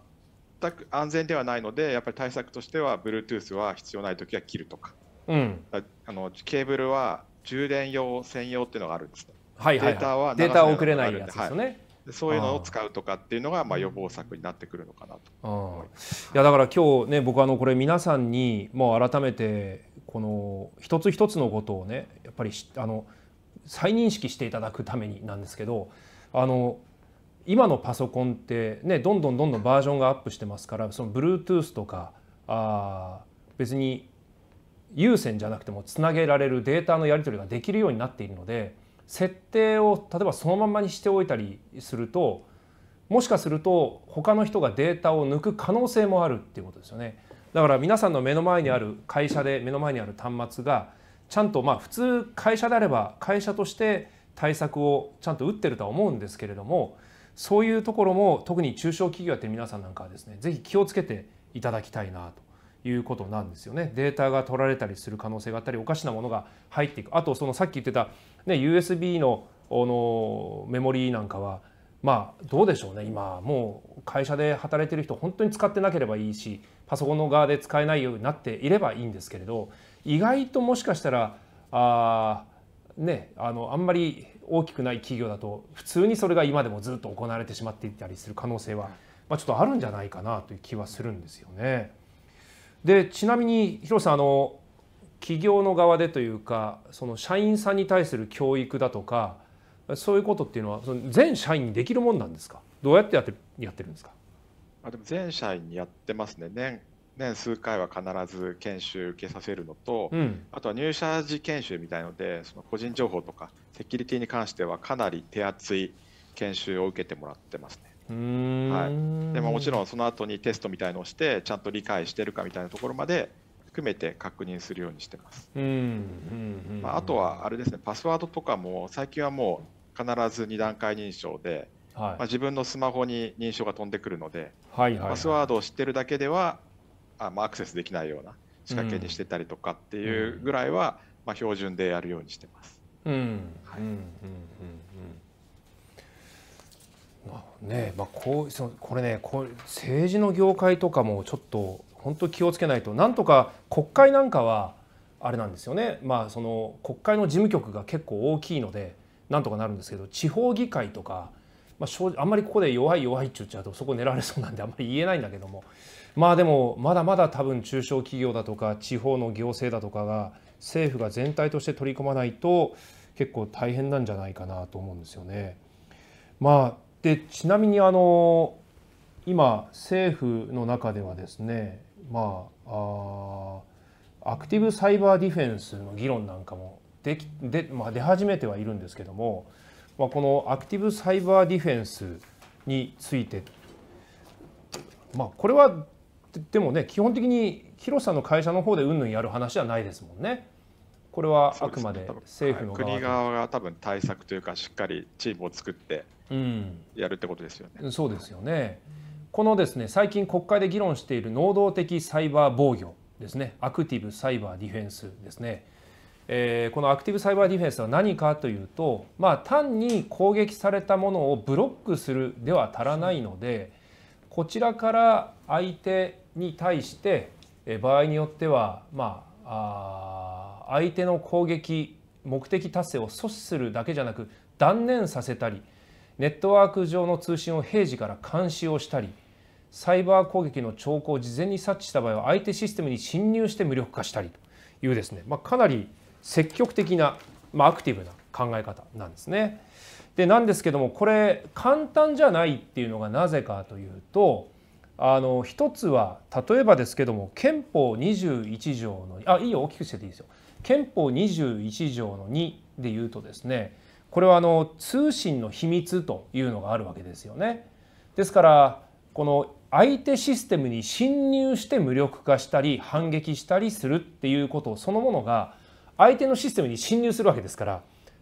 全く安全ではないのでやっぱり対策としては Bluetooth は必要ない時は切るとか,、うん、あのケーブルは充電用専用っていうのがあるんです、はいはい、データはデータを送れないやつですよね、はいそういうのを使うとかっていうのがまあ予防策になってくるのかなといやだから今日ね僕あのこれ皆さんにもう改めてこの一つ一つのことをねやっぱりあの再認識していただくためになんですけどあの今のパソコンってねどんどんどんどんバージョンがアップしてますからその Bluetooth とかあ別に有線じゃなくてもつなげられるデータのやり取りができるようになっているので設定を例えばそのままにしておいたりするともしかすると他の人がデータを抜く可能性もあるっていうことですよねだから皆さんの目の前にある会社で目の前にある端末がちゃんとまあ普通会社であれば会社として対策をちゃんと打ってるとは思うんですけれどもそういうところも特に中小企業やってる皆さんなんかはですねぜひ気をつけていただきたいなと。いうことなんですよねデータが取られたりする可能性があったりおかしなものが入っていくあとそのさっき言ってた、ね、USB ののメモリーなんかはまあどうでしょうね今もう会社で働いてる人本当に使ってなければいいしパソコンの側で使えないようになっていればいいんですけれど意外ともしかしたらあ,、ね、あのあんまり大きくない企業だと普通にそれが今でもずっと行われてしまっていたりする可能性は、まあ、ちょっとあるんじゃないかなという気はするんですよね。でちなみに広瀬さんあの企業の側でというかその社員さんに対する教育だとかそういうことっていうのはその全社員にできるもんなんですかどうやってやってやってるんですかあでも全社員にやってますね年年数回は必ず研修受けさせるのと、うん、あとは入社時研修みたいのでその個人情報とかセキュリティに関してはかなり手厚い研修を受けてもらってますね。はい、でももちろんその後にテストみたいのをしてちゃんと理解してるかみたいなところまで含めて確認するようにしてます。うんうんうん、まあ、あとはあれですねパスワードとかも最近はもう必ず2段階認証で、はい、まあ、自分のスマホに認証が飛んでくるので、はいはいはい、パスワードを知ってるだけではあ、まあ、アクセスできないような仕掛けにしてたりとかっていうぐらいは、ま標準でやるようにしてます。ねまあ、こうそのこれねこ政治の業界とかもちょっと本当気をつけないとなんとか国会なんかはあれなんですよね、まあ、その国会の事務局が結構大きいのでなんとかなるんですけど地方議会とか、まあ、正直あんまりここで弱い弱いって言っちゃうとそこ狙われそうなんであんまり言えないんだけどもまあでもまだまだ多分中小企業だとか地方の行政だとかが政府が全体として取り込まないと結構大変なんじゃないかなと思うんですよね。まあ、でちなみにあの今政府の中ではですね、まあ、あアクティブサイバーディフェンスの議論なんかもできで、まあ、出始めてはいるんですけども、まあ、このアクティブサイバーディフェンスについて、まあ、これはでもね基本的に広さの会社の方でうんぬんやる話じゃないですもんね。これはあくまで政府の、ね、国側が多分対策というかしっかりチームを作ってやるってことですよね。うん、そうですよねこのですね最近国会で議論している能動的サイバー防御ですねアクティブサイバーディフェンスですね、えー、このアクティブサイバーディフェンスは何かというと、まあ、単に攻撃されたものをブロックするでは足らないのでこちらから相手に対して場合によっては、まあ、あ相手の攻撃目的達成を阻止するだけじゃなく断念させたりネットワーク上の通信を平時から監視をしたりサイバー攻撃の兆候を事前に察知した場合は相手システムに侵入して無力化したりというですね、まあ、かなり積極的な、まあ、アクティブな考え方なんですね。でなんですけどもこれ簡単じゃないっていうのがなぜかというとあの一つは例えばですけども憲法21条のあいいよ大きくしてていいですよ憲法21条の2で言うとですねこれはあの通信の秘密というのがあるわけですよね。ですからこの相手システムに侵入して無力化したり反撃したりするっていうことそのものが相手のシステムに侵入するわけですから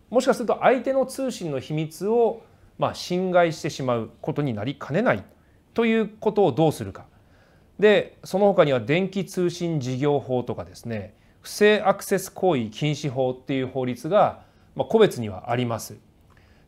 もしかすると相手の通信の秘密をま侵害してしまうことになりかねないということをどうするかでその他には電気通信事業法とかですね不正アクセス行為禁止法っていう法律が、まあ、個別にはあります。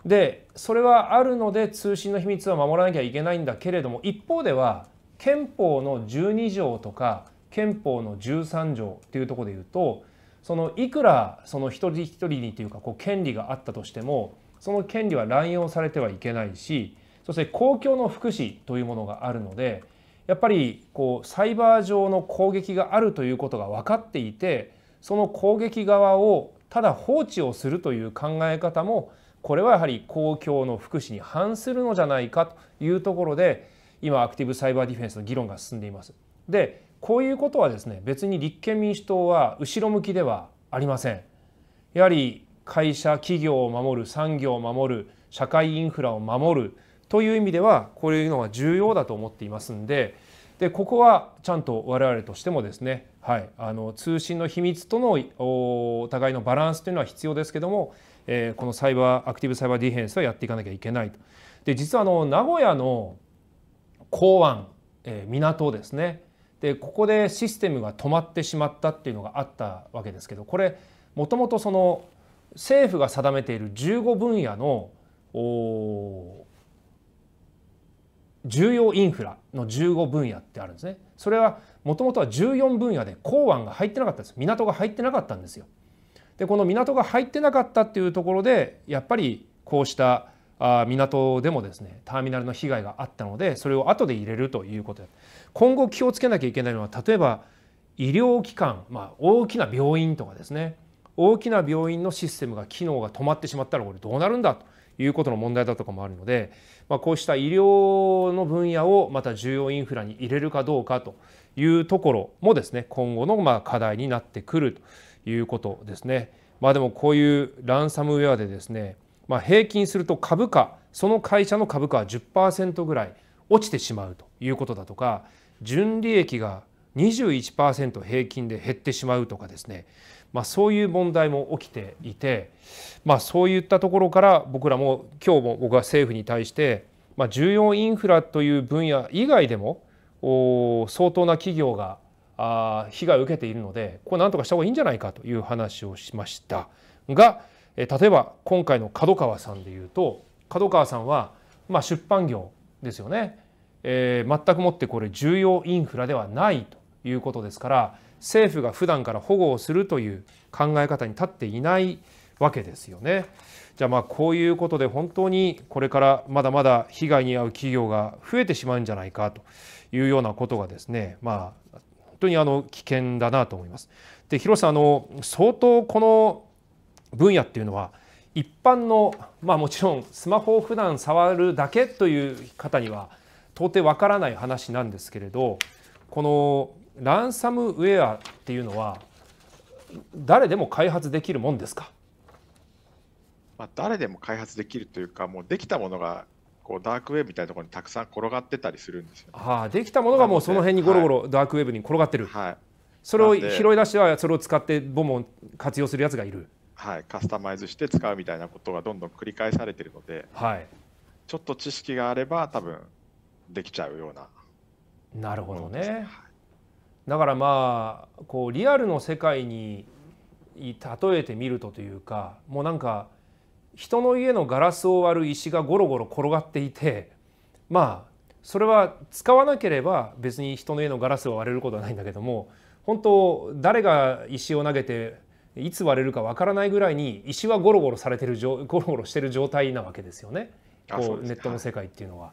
でそれはあるので通信の秘密は守らなきゃいけないんだけれども一方では憲法の12条とか憲法の13条っていうとこで言うとそのいくらその一人一人にというかこう権利があったとしてもその権利は乱用されてはいけないしそして公共の福祉というものがあるのでやっぱりこうサイバー上の攻撃があるということが分かっていてその攻撃側をただ放置をするという考え方もこれはやはり公共の福祉に反するのじゃないかというところで今アクティブサイバーディフェンスの議論が進んでいます。でこういうことはですね別に立憲民主党は後ろ向きではありません。やはり会社企業を守る産業を守る社会インフラを守るという意味ではこういうのは重要だと思っていますんででここはちゃんと我々としてもですね、はい、あの通信の秘密とのお互いのバランスというのは必要ですけども、えー、このサイバーアクティブサイバーディフェンスはやっていかなきゃいけないと。で実はあの名古屋の港湾、えー、港ですねでここでシステムが止まってしまったっていうのがあったわけですけどこれもともとその政府が定めている15分野の重要インフラの15分野ってあるんですねそれはもともとは14分野で港湾が入ってなかったんです港が入ってなかったんですよでこの港が入ってなかったっていうところでやっぱりこうした港でもですねターミナルの被害があったのでそれを後で入れるということで今後気をつけなきゃいけないのは例えば医療機関、まあ、大きな病院とかですね大きな病院のシステムが機能が止まってしまったらこれどうなるんだということの問題だとかもあるのでまあ、こうした医療の分野をまた重要インフラに入れるかどうかというところもですね今後のま課題になってくるということですね。まあ、でもこういうランサムウェアでですね、まあ、平均すると株価その会社の株価は10%ぐらい落ちてしまうということだとか純利益が21%平均で減ってしまうとかですねまあ、そういう問題も起きていて、まあ、そういったところから僕らも今日も僕は政府に対して、まあ、重要インフラという分野以外でも相当な企業があ被害を受けているのでこれ何とかした方がいいんじゃないかという話をしましたが、え例えば今回の角川さんでいうと角川さんは、まあ、出版業ですよね、えー、全くもってこれ重要インフラではないということですから政府が普段から保護をするという考え方に立っていないわけですよね。じゃあまあこういうことで本当にこれからまだまだ被害に遭う企業が増えてしまうんじゃないかというようなことがですねまあ本当にあの危険だなと思います。で広瀬さんあの相当この分野っていうのは一般のまあもちろんスマホを普段触るだけという方には到底わからない話なんですけれどこのランサムウェアっていうのは誰でも開発できるもんですか、まあ、誰でも開発できるというかもうできたものがこうダークウェブみたいなところにたくさん転がってたりするんですよ、ね、あできたものがもうその辺にゴロゴロダークウェブに転がってる、はい、それを拾い出してはそれを使ってボムを活用するやつがいる、はい、カスタマイズして使うみたいなことがどんどん繰り返されてるので、はい、ちょっと知識があれば多分できちゃうようななるほどね、はいだからまあこうリアルの世界に例えてみるとというかもうなんか人の家のガラスを割る石がゴロゴロ転がっていてまあそれは使わなければ別に人の家のガラスを割れることはないんだけども本当誰が石を投げていつ割れるかわからないぐらいに石はゴロゴロされてるゴロゴロしてる状態なわけですよねこうネットの世界っていうのは。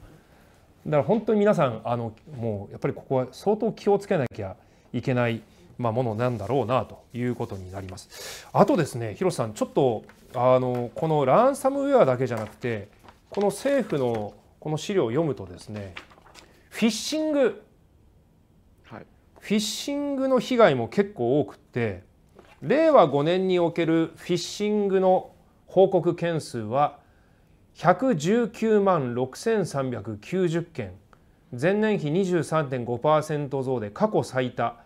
だから本当に皆さんあのもうやっぱりここは相当気をつけなきゃいけない、まあ、ものなんだろうなということになります。あとですね広瀬さんちょっとあのこのランサムウェアだけじゃなくてこの政府のこの資料を読むとですねフィッシング、はい、フィッシングの被害も結構多くって令和5年におけるフィッシングの報告件数は119万6390件前年比23.5%増で過去最多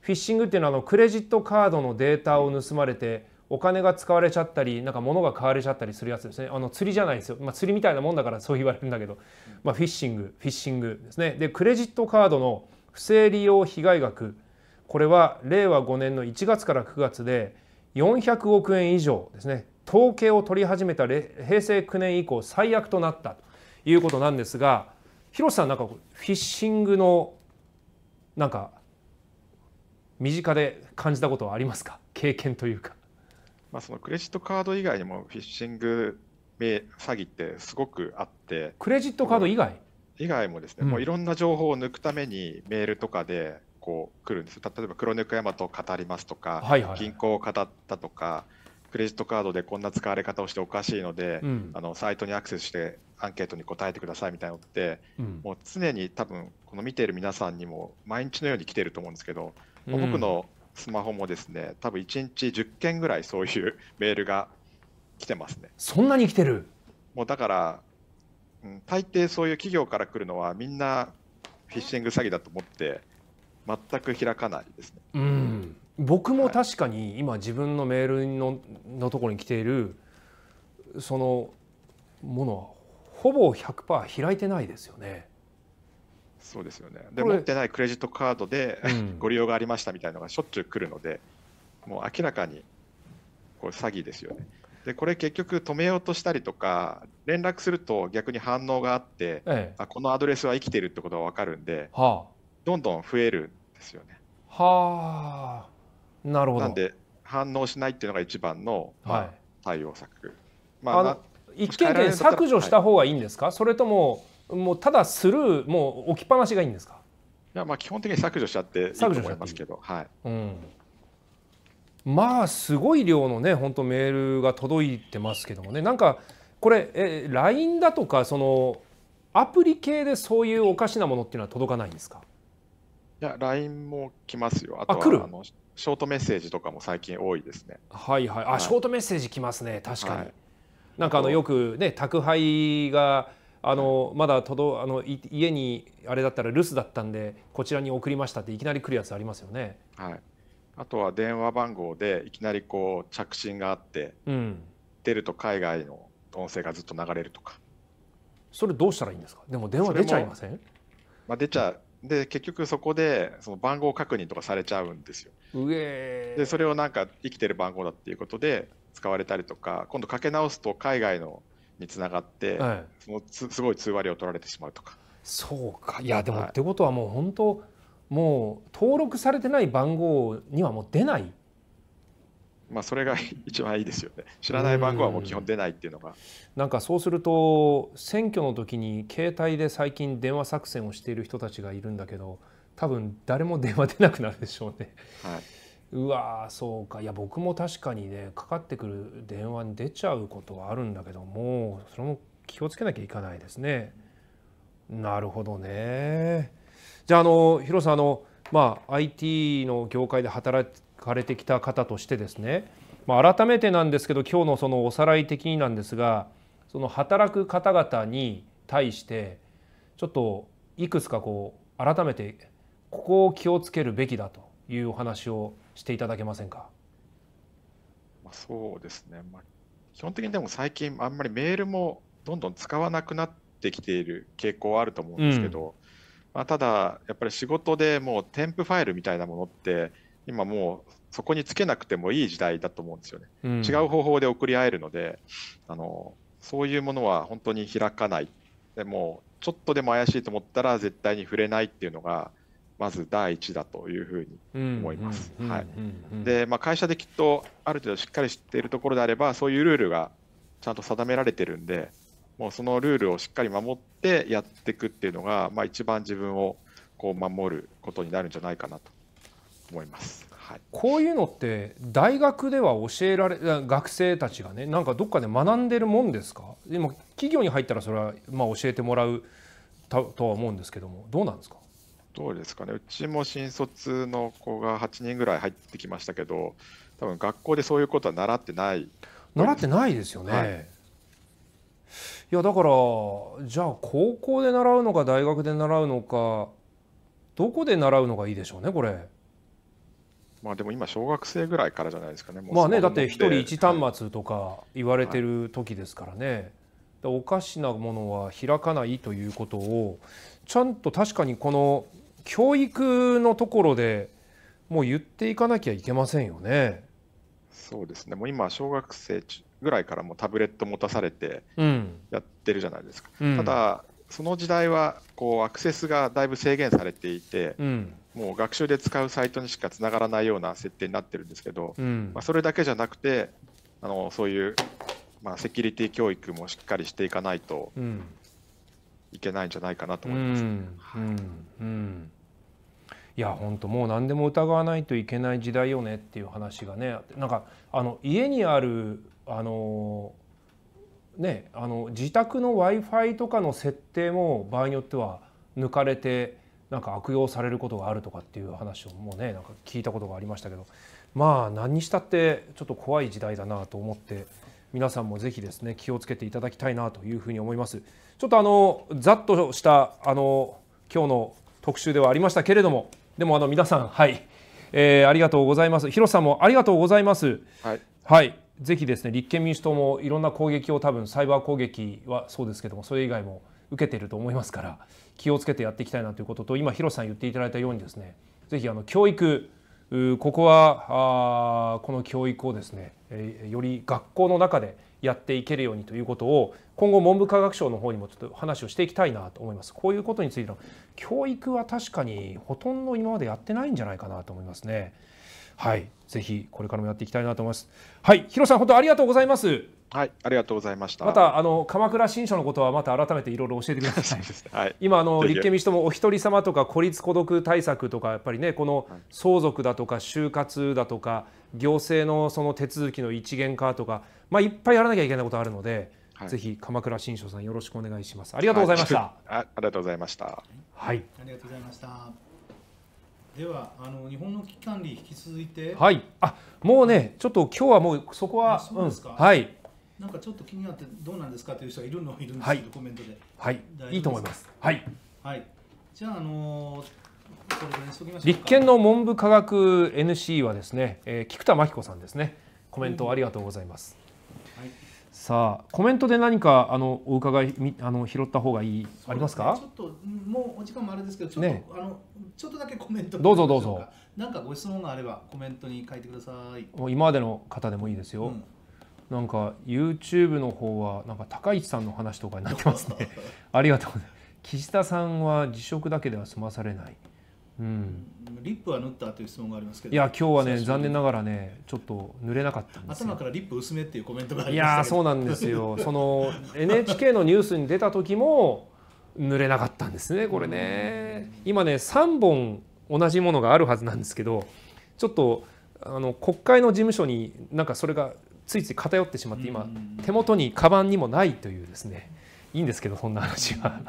フィッシングっていうのはあのクレジットカードのデータを盗まれてお金が使われちゃったりなんか物が買われちゃったりするやつですねあの釣りじゃないですよ、まあ、釣りみたいなもんだからそう言われるんだけど、まあ、フィッシングフィッシングですねでクレジットカードの不正利用被害額これは令和5年の1月から9月で400億円以上ですね統計を取り始めた平成9年以降最悪となったということなんですが広瀬さんなんかフィッシングのなんか身近で感じたことはありますか経験というか。まあ、そのクレジットカード以外にもフィッシング詐欺ってすごくあってクレジットカード以外以外もですね、うん、もういろんな情報を抜くためにメールとかでこう来るんです例えば黒猫山と語りますとか、はいはい銀行を語ったとかクレジットカードでこんな使われ方をしておかしいので、うん、あのサイトにアクセスしてアンケートに答えてくださいみたいなのって、うん、もう常に多分この見ている皆さんにも毎日のように来てると思うんですけど、うん、僕のスマホもですね多分1日10件ぐらいそういう メールが来てますね。そんなに来てるもうだから、うん、大抵そういう企業から来るのはみんなフィッシング詐欺だと思って全く開かないですね。うん僕も確かに今自分のメールののところに来ているそのものはほぼ100%開いてないですよね。そうですよねで持ってないクレジットカードで、うん、ご利用がありましたみたいなのがしょっちゅう来るのでもう明らかにこれ詐欺ですよね。でこれ結局止めようとしたりとか連絡すると逆に反応があって、ええ、あこのアドレスは生きているってことが分かるんで、はあ、どんどん増えるんですよね。はあなるほど。なんで反応しないっていうのが一番の、まあ、はい、対応策。まあ、あ一見件削除した方がいいんですか、はい、それとももうただスルーもう置きっぱなしがいいんですかいやまあ基本的に削除しちゃっていいと思いますけど、はい、うん、まあすごい量のね本当メールが届いてますけどもねなんかこれえ LINE だとかそのアプリ系でそういうおかしなものっていうのは届かないんですかいや、LINE も来ますよ。あとはあのショートメッセージとかも最近多いですね。はいはい。あ、はい、ショートメッセージ来ますね。確かに。はい、なんかあのよくね宅配があの、まだ届あの家にあれだったら留守だったんでこちらに送りましたっていきなり来るやつありますよね。はい。あとは電話番号でいきなりこう着信があって、うん、出ると海外の音声がずっと流れるとか。それどうしたらいいんですか。でも電話出ちゃいません。まあ出ちゃで結局そこでその番号確認とかされちゃうんですよ。でそれをなんか生きてる番号だっていうことで使われたりとか今度かけ直すと海外のにつながって、はい、そのつすごい通話料を取られてしまうとか。そうかいやでも、はい、ってことはもう本当もう登録されてない番号にはもう出ないまあ、それが 一番いいですよね知らない番号はもう基本出ないっていうのがなんかそうすると選挙の時に携帯で最近電話作戦をしている人たちがいるんだけど多分誰も電話出なくなるでしょうね。はい、うわそうかいや僕も確かにねかかってくる電話に出ちゃうことはあるんだけどもそれも気をつけなきゃいかないですね。なるほどね。じゃああの広さんあのまあ、IT の業界で働いかれてきた方としてですね、まあ、改めてなんですけど今日のそのおさらい的になんですがその働く方々に対してちょっといくつかこう改めてここを気をつけるべきだというお話をしていただけませんか。まあ、そうですね、まあ、基本的にでも最近あんまりメールもどんどん使わなくなってきている傾向はあると思うんですけど、うん、まあ、ただやっぱり仕事でもう添付ファイルみたいなものって今もうそこにつけなくてもいい時代だと思うんですよね。うん、違う方法で送り合えるのであのそういうものは本当に開かないでもちょっとでも怪しいと思ったら絶対に触れないっていうのがまず第一だというふうに思います。で、まあ、会社できっとある程度しっかり知っているところであればそういうルールがちゃんと定められてるんでもうそのルールをしっかり守ってやっていくっていうのが、まあ、一番自分をこう守ることになるんじゃないかなと思います。はい、こういうのって大学では教えられ学生たちがねなんかどっかで学んでるもんですかでも企業に入ったらそれはまあ教えてもらうとは思うんですけどもどうなんですかどうですかねうちも新卒の子が8人ぐらい入ってきましたけど多分学校でそういうことは習ってない習ってないですよね、はい、いやだからじゃあ高校で習うのか大学で習うのかどこで習うのがいいでしょうねこれ。まあでも今小学生ぐらいからじゃないですかね。まあねだって一人一端末とか言われてる時ですからね。はい、おかしなものは開かないということをちゃんと確かにこの教育のところでもう言っていかなきゃいけませんよね。そうですね。もう今小学生ぐらいからもタブレット持たされてやってるじゃないですか。うん、ただその時代はこうアクセスがだいぶ制限されていて。うんもう学習で使うサイトにしかつながらないような設定になってるんですけど、うん、まあ、それだけじゃなくてあのそういう、まあ、セキュリティ教育もしっかりしていかないといけないんじゃないかなと思います。うんいや本当もう何でも疑わないといけない時代よねっていう話がねなんかあの家にあるあのねあの自宅の w i f i とかの設定も場合によっては抜かれてなんか悪用されることがあるとかっていう話をもうねなんか聞いたことがありましたけどまあ何にしたってちょっと怖い時代だなと思って皆さんもぜひですね気をつけていただきたいなというふうに思いますちょっとあのざっとしたあの今日の特集ではありましたけれどもでもあの皆さんはい、えー、ありがとうございます広さんもありがとうございますはい、はいぜひですね立憲民主党もいろんな攻撃を多分サイバー攻撃はそうですけどもそれ以外も受けていると思いますから気をつけてやっていきたいなということと今広さん言っていただいたようにですね是非あの教育ここはあこの教育をですねより学校の中でやっていけるようにということを今後文部科学省の方にもちょっと話をしていきたいなと思いますこういうことについての教育は確かにほとんど今までやってないんじゃないかなと思いますね。はい、ぜひこれからもやっていきたいなと思います。はい、ヒロさん本当ありがとうございます。はい、ありがとうございました。またあの鎌倉新書のことはまた改めていろいろ教えてください。はい、今あの立憲民主党もお一人様とか孤立孤独対策とかやっぱりねこの相続だとか就活だとか行政のその手続きの一元化とかまあいっぱいやらなきゃいけないことあるので、はい、ぜひ鎌倉新書さんよろしくお願いします。ありがとうございました。はい、あありがとうございました。はい、ありがとうございました。ではあの日本の危機管理引き続いてはいあもうねちょっと今日はもうそこはそうですか、うん、はいなんかちょっと気になってどうなんですかという人がいるのいるんですけど、はい、コメントではいいいと思いますはいはいじゃああのー、立憲の文部科学 NC はですね、えー、菊田真紀子さんですねコメントありがとうございます、うんさあコメントで何かあのお伺いあの拾った方がいい、ね、ありますか？ちょっともうお時間もあれですけどちょっと、ね、あのちょっとだけコメントどうぞどうぞ。なんかご質問があればコメントに書いてください。もう今までの方でもいいですよ。うん、なんか YouTube の方はなんか高市さんの話とかになってますね。ありがとうございます。岸田さんは辞職だけでは済まされない。うん、リップは塗ったという質問がありますけどいや今日はね残念ながらねちょっと塗れなかった頭からリップ薄めっていうコメントがいやそうなんですよその NHK のニュースに出た時も塗れなかったんですねこれね今ね3本同じものがあるはずなんですけどちょっとあの国会の事務所になんかそれがついつい偏ってしまって今手元にカバンにもないというですね、いいんですけどそんな話は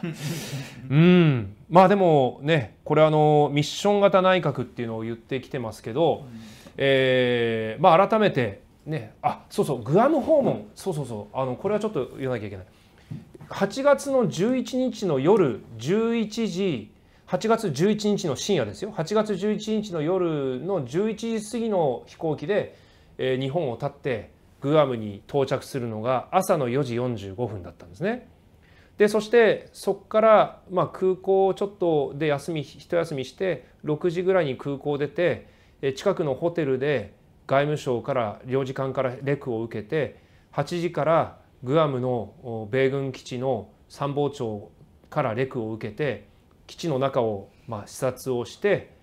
うんまあでもねこれあのミッション型内閣っていうのを言ってきてますけど、えー、まあ改めてねあそうそうグアム訪問そうそうそうあのこれはちょっと言わなきゃいけない8月の11日の夜11時8月11日の深夜ですよ8月11日の夜の11時過ぎの飛行機で、えー、日本を立ってグアムに到着するのが朝の4時45分だったんですね。でそしてそこからまあ空港ちょっとで休み一休みして6時ぐらいに空港出て近くのホテルで外務省から領事館からレクを受けて8時からグアムの米軍基地の参謀長からレクを受けて基地の中をまあ視察をして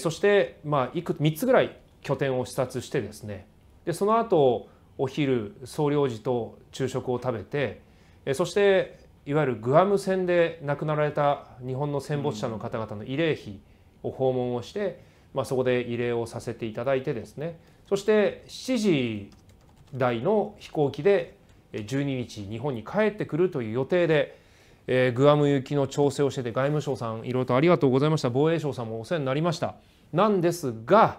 そしてまあいく3つぐらい拠点を視察してですねでその後お昼総領事と昼食を食べてそしていわゆるグアム戦で亡くなられた日本の戦没者の方々の慰霊碑を訪問をして、まあ、そこで慰霊をさせていただいてですねそして7時台の飛行機で12日日本に帰ってくるという予定で、えー、グアム行きの調整をしてて外務省さんいろいろとありがとうございました防衛省さんもお世話になりましたなんですが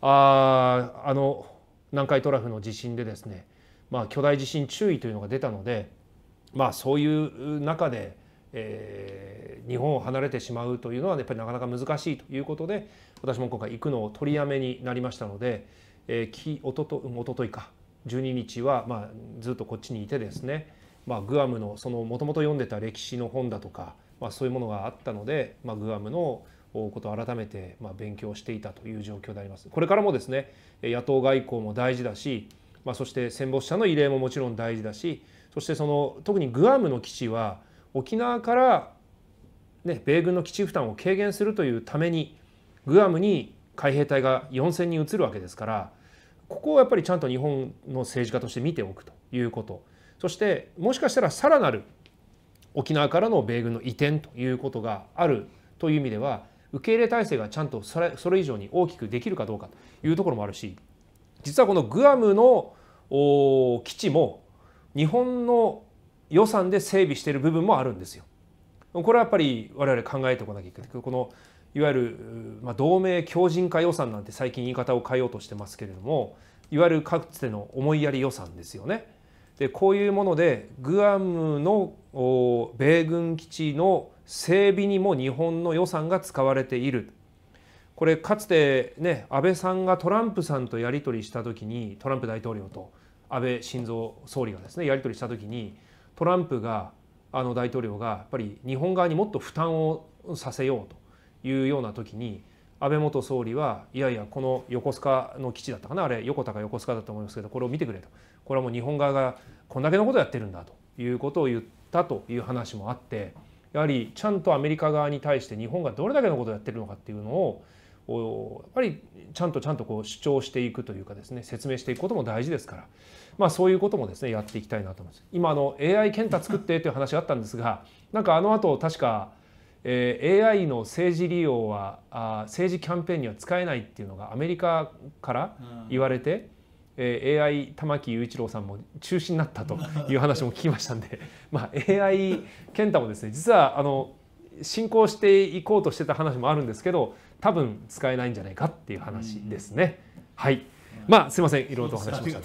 ああの南海トラフの地震でですね、まあ、巨大地震注意というのが出たのでまあ、そういう中で、えー、日本を離れてしまうというのはやっぱりなかなか難しいということで私も今回行くのを取りやめになりましたので、えー、きおととおとといか12日は、まあ、ずっとこっちにいてですね、まあ、グアムのそのもともと読んでた歴史の本だとか、まあ、そういうものがあったので、まあ、グアムのことを改めてまあ勉強していたという状況であります。これからもですね野党外交も大事だし、まあ、そして戦没者の慰霊ももちろん大事だしそしてその特にグアムの基地は沖縄から、ね、米軍の基地負担を軽減するというためにグアムに海兵隊が4,000人移るわけですからここをやっぱりちゃんと日本の政治家として見ておくということそしてもしかしたらさらなる沖縄からの米軍の移転ということがあるという意味では受け入れ体制がちゃんとそれそれ以上に大きくできるかどうかというところもあるし実はこのグアムの基地も日本の予算で整備している部分もあるんですよ。これはやっぱり我々考えておかなきゃいけないこのいわゆる、まあ、同盟強靭化予算なんて最近言い方を変えようとしてますけれどもいわゆるかつての思いやり予算ですよね。でこういうものでグアムの米軍基地の整備にも日本の予算が使われているこれかつてね安倍さんがトランプさんとやり取りした時にトランプ大統領と安倍晋三総理がですねやり取りした時にトランプがあの大統領がやっぱり日本側にもっと負担をさせようというような時に安倍元総理はいやいやこの横須賀の基地だったかなあれ横田か横須賀だと思いますけどこれを見てくれとこれはもう日本側がこんだけのことやってるんだということを言ったという話もあってやはりちゃんとアメリカ側に対して日本がどれだけのことをやってるのかっていうのをやっぱりちゃんとちゃんとこう主張していくというかですね説明していくことも大事ですから、まあ、そういうこともですねやっていきたいなと思います。今あの AI 検討作ってという話があったんですがなんかあの後確かえー、AI の政治利用はあ政治キャンペーンには使えないっていうのがアメリカから言われて、うん、えー、AI 玉木雄一郎さんも中止になったと いう話も聞きましたんで、まあ、AI 健太もですね実はあの進行していこうとしてた話もあるんですけど多分使えないんじゃないかっていう話ですね。はい、まあすみませんいろいろとお話しました。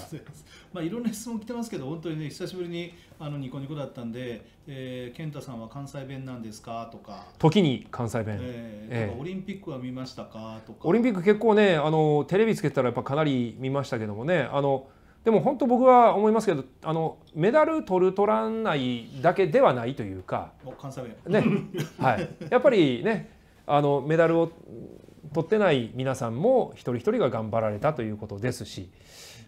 まあ、いろんな質問来てますけど本当にね久しぶりにあのニコニコだったんで、えー、健太さんは関西弁なんですかとか時に関西弁、えー、えー、オリンピックは見ましたかとかオリンピック結構ねあのテレビつけたらやっぱかなり見ましたけどもねあのでも本当僕は思いますけどあのメダル取る取らないだけではないというか関西弁、ね はい、やっぱりねあのメダルを取ってない皆さんも一人一人が頑張られたということですし、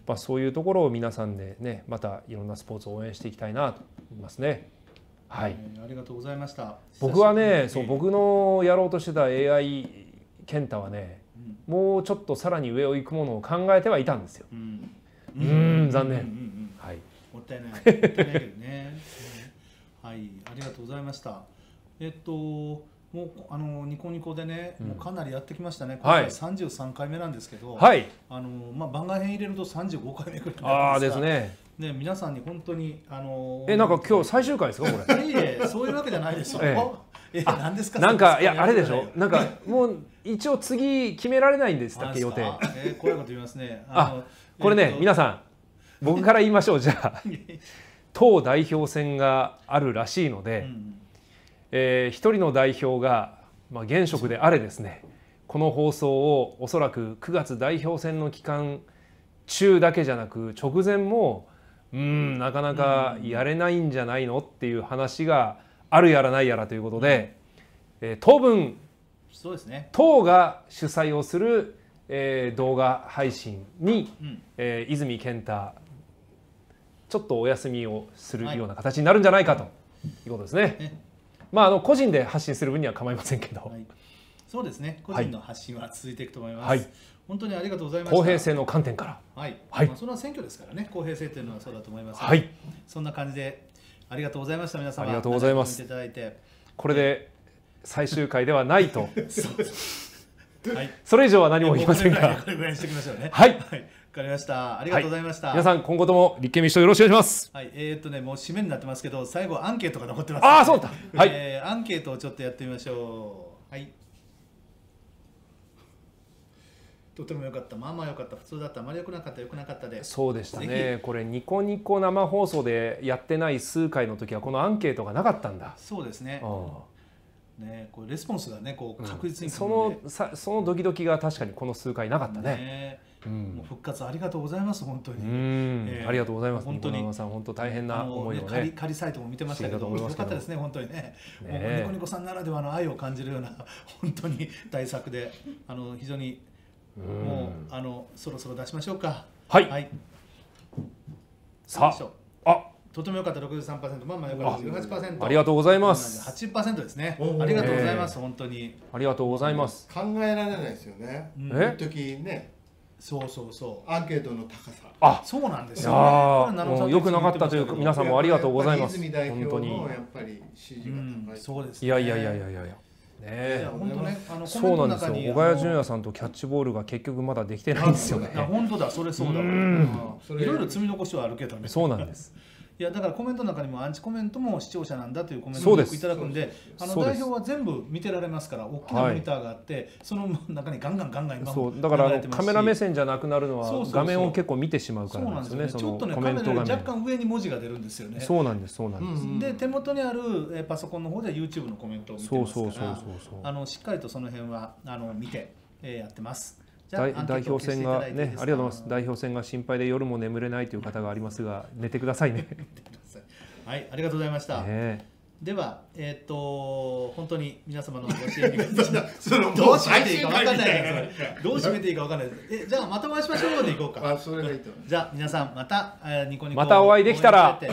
まあ、そういうところを皆さんでねまたいろんなスポーツを応援していきたいなと思いますね。はい、ありがとうございました僕はねそう僕のやろうとしてた AI 健太はね、うん、もうちょっとさらに上を行くものを考えてはいたんですよ。うん、うん残念、はい、もったいないもったいないけどね、はいありがとうございました。えっともうあのニコニコでね、うん、もうかなりやってきましたね、今回33回目なんですけど、はい、あのまあ、番外編入れると35回目くらいああですね。ね、皆さんに本当に、あのー、え、なんか今日最終回ですか、これ。いえ、そういうわけじゃないですよ。ええ、なんですか。なんか、いや、あれでしょなんか、もう、一応次決められないんでしたっけ、予定。えー、こういうこと言いますね。あこれね、皆さん、僕から言いましょう、じゃあ。党代表選があるらしいので。うんえー、一人の代表が、まあ、現職であれですねこの放送をおそらく9月代表選の期間中だけじゃなく直前もうんなかなかやれないんじゃないのっていう話があるやらないやらということで、えー、当分そうです、ね、党が主催をする、えー、動画配信に、うん、えー、泉健太ちょっとお休みをするような形になるんじゃないかということですね。はいねまあ、あの個人で発信する分には構いませんけど、はい、そうですね個人の発信は続いていくと思います、はい、本当にありがとうございまし公平性の観点からはい、はい、まあ、それは選挙ですからね公平性というのはそうだと思います、はい、そんな感じでありがとうございました皆様ありがとうございますこれで最終回ではないと そ,、はい、それ以上は何も言いませんが これぐらいにしておきましょうねはい、はいかりました。ありがとうございました。はい、皆さん、今後とも立憲民主党よろしくお願いします。はい、えー、っとね、もう締めになってますけど、最後アンケートが残ってます、ね、ああ、そうだ。はい、えー、アンケートをちょっとやってみましょう。はい。とても良かった、まあまあ良かった、普通だった、あまり良くなかった、良くなかったで。そうでしたね。これニコニコ生放送でやってない数回の時はこのアンケートがなかったんだ。そうですね。うん、ね、こうレスポンスがね、こう確実に、うん、そのさそのドキドキが確かにこの数回なかったねねうん、もう復活ありがとうございます本当に、えー、ありがとうございます本当に本当大変な思いをね仮仮サイトも見てましたけどよ かったですね本当にねねもうニコニコさんならではの愛を感じるような本当に大作であの非常にもうあのそろそろ出しましょうかはい、はい、さああとても良かった六十三パーセントまあまあ良かった八パーセントありがとうございます。八パーセントですね。ありがとうございます、本当に。ありがとうございます。考えられないですよね。一時ね、そうそうそうアーケードの高さあそうなんですよ、ね、良くなかったというか皆さんもありがとうございます本当にやっぱり支持が高い、うん、そうです、ね、いやいやいやいやいやね、本当ね、あのそうなんですよ。小林純也さんとキャッチボールが結局まだできてないんですよね。本当だ、それそうだ。うん。いろいろ積み残しはあるけどね。そうなんです。いやだからコメントの中にもアンチコメントも視聴者なんだというコメントをよくいただくんであの代表は全部見てられますから大きなモニターがあって、はい、その中にガンガンガンガン今そうだからカメラ目線じゃなくなるのは画面を結構見てしまうからなんですよねちょっとねカメラより若干上に文字が出るんですよねそうなんですそうなんです、うんうん、で手元にあるパソコンの方では YouTube のコメントを見てますからしっかりとその辺はあの見て、えー、やってます代表戦がね、ありがとうございます。代表戦が心配で夜も眠れないという方がありますが、寝てくださいね。はい、ありがとうございました。ねでは、えっ、と本当に皆様のご支援 どう締めていいかわかんないどう締めていいかわかんないえじゃあまたお会いしましょうでいこうかじゃあ皆さんまた、えニコニコまたお会いできたらで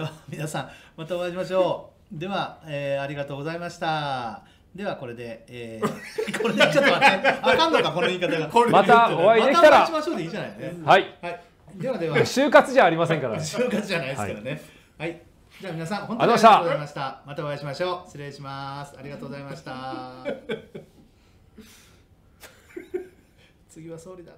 は皆さんまたお会いしましょうでは、えー、ありがとうございましたではこれで、えー、これでちょっと待ってあかんのかこの言い方がまたお会いできたらまたお会いしましょうでいいじゃないねはい、はい、ではでは就活じゃありませんから、ね、就活じゃないですからねはい、はい、じゃあ皆さん本当にありがとうございましたまたお会いしましょう失礼しますありがとうございました 次は総理だ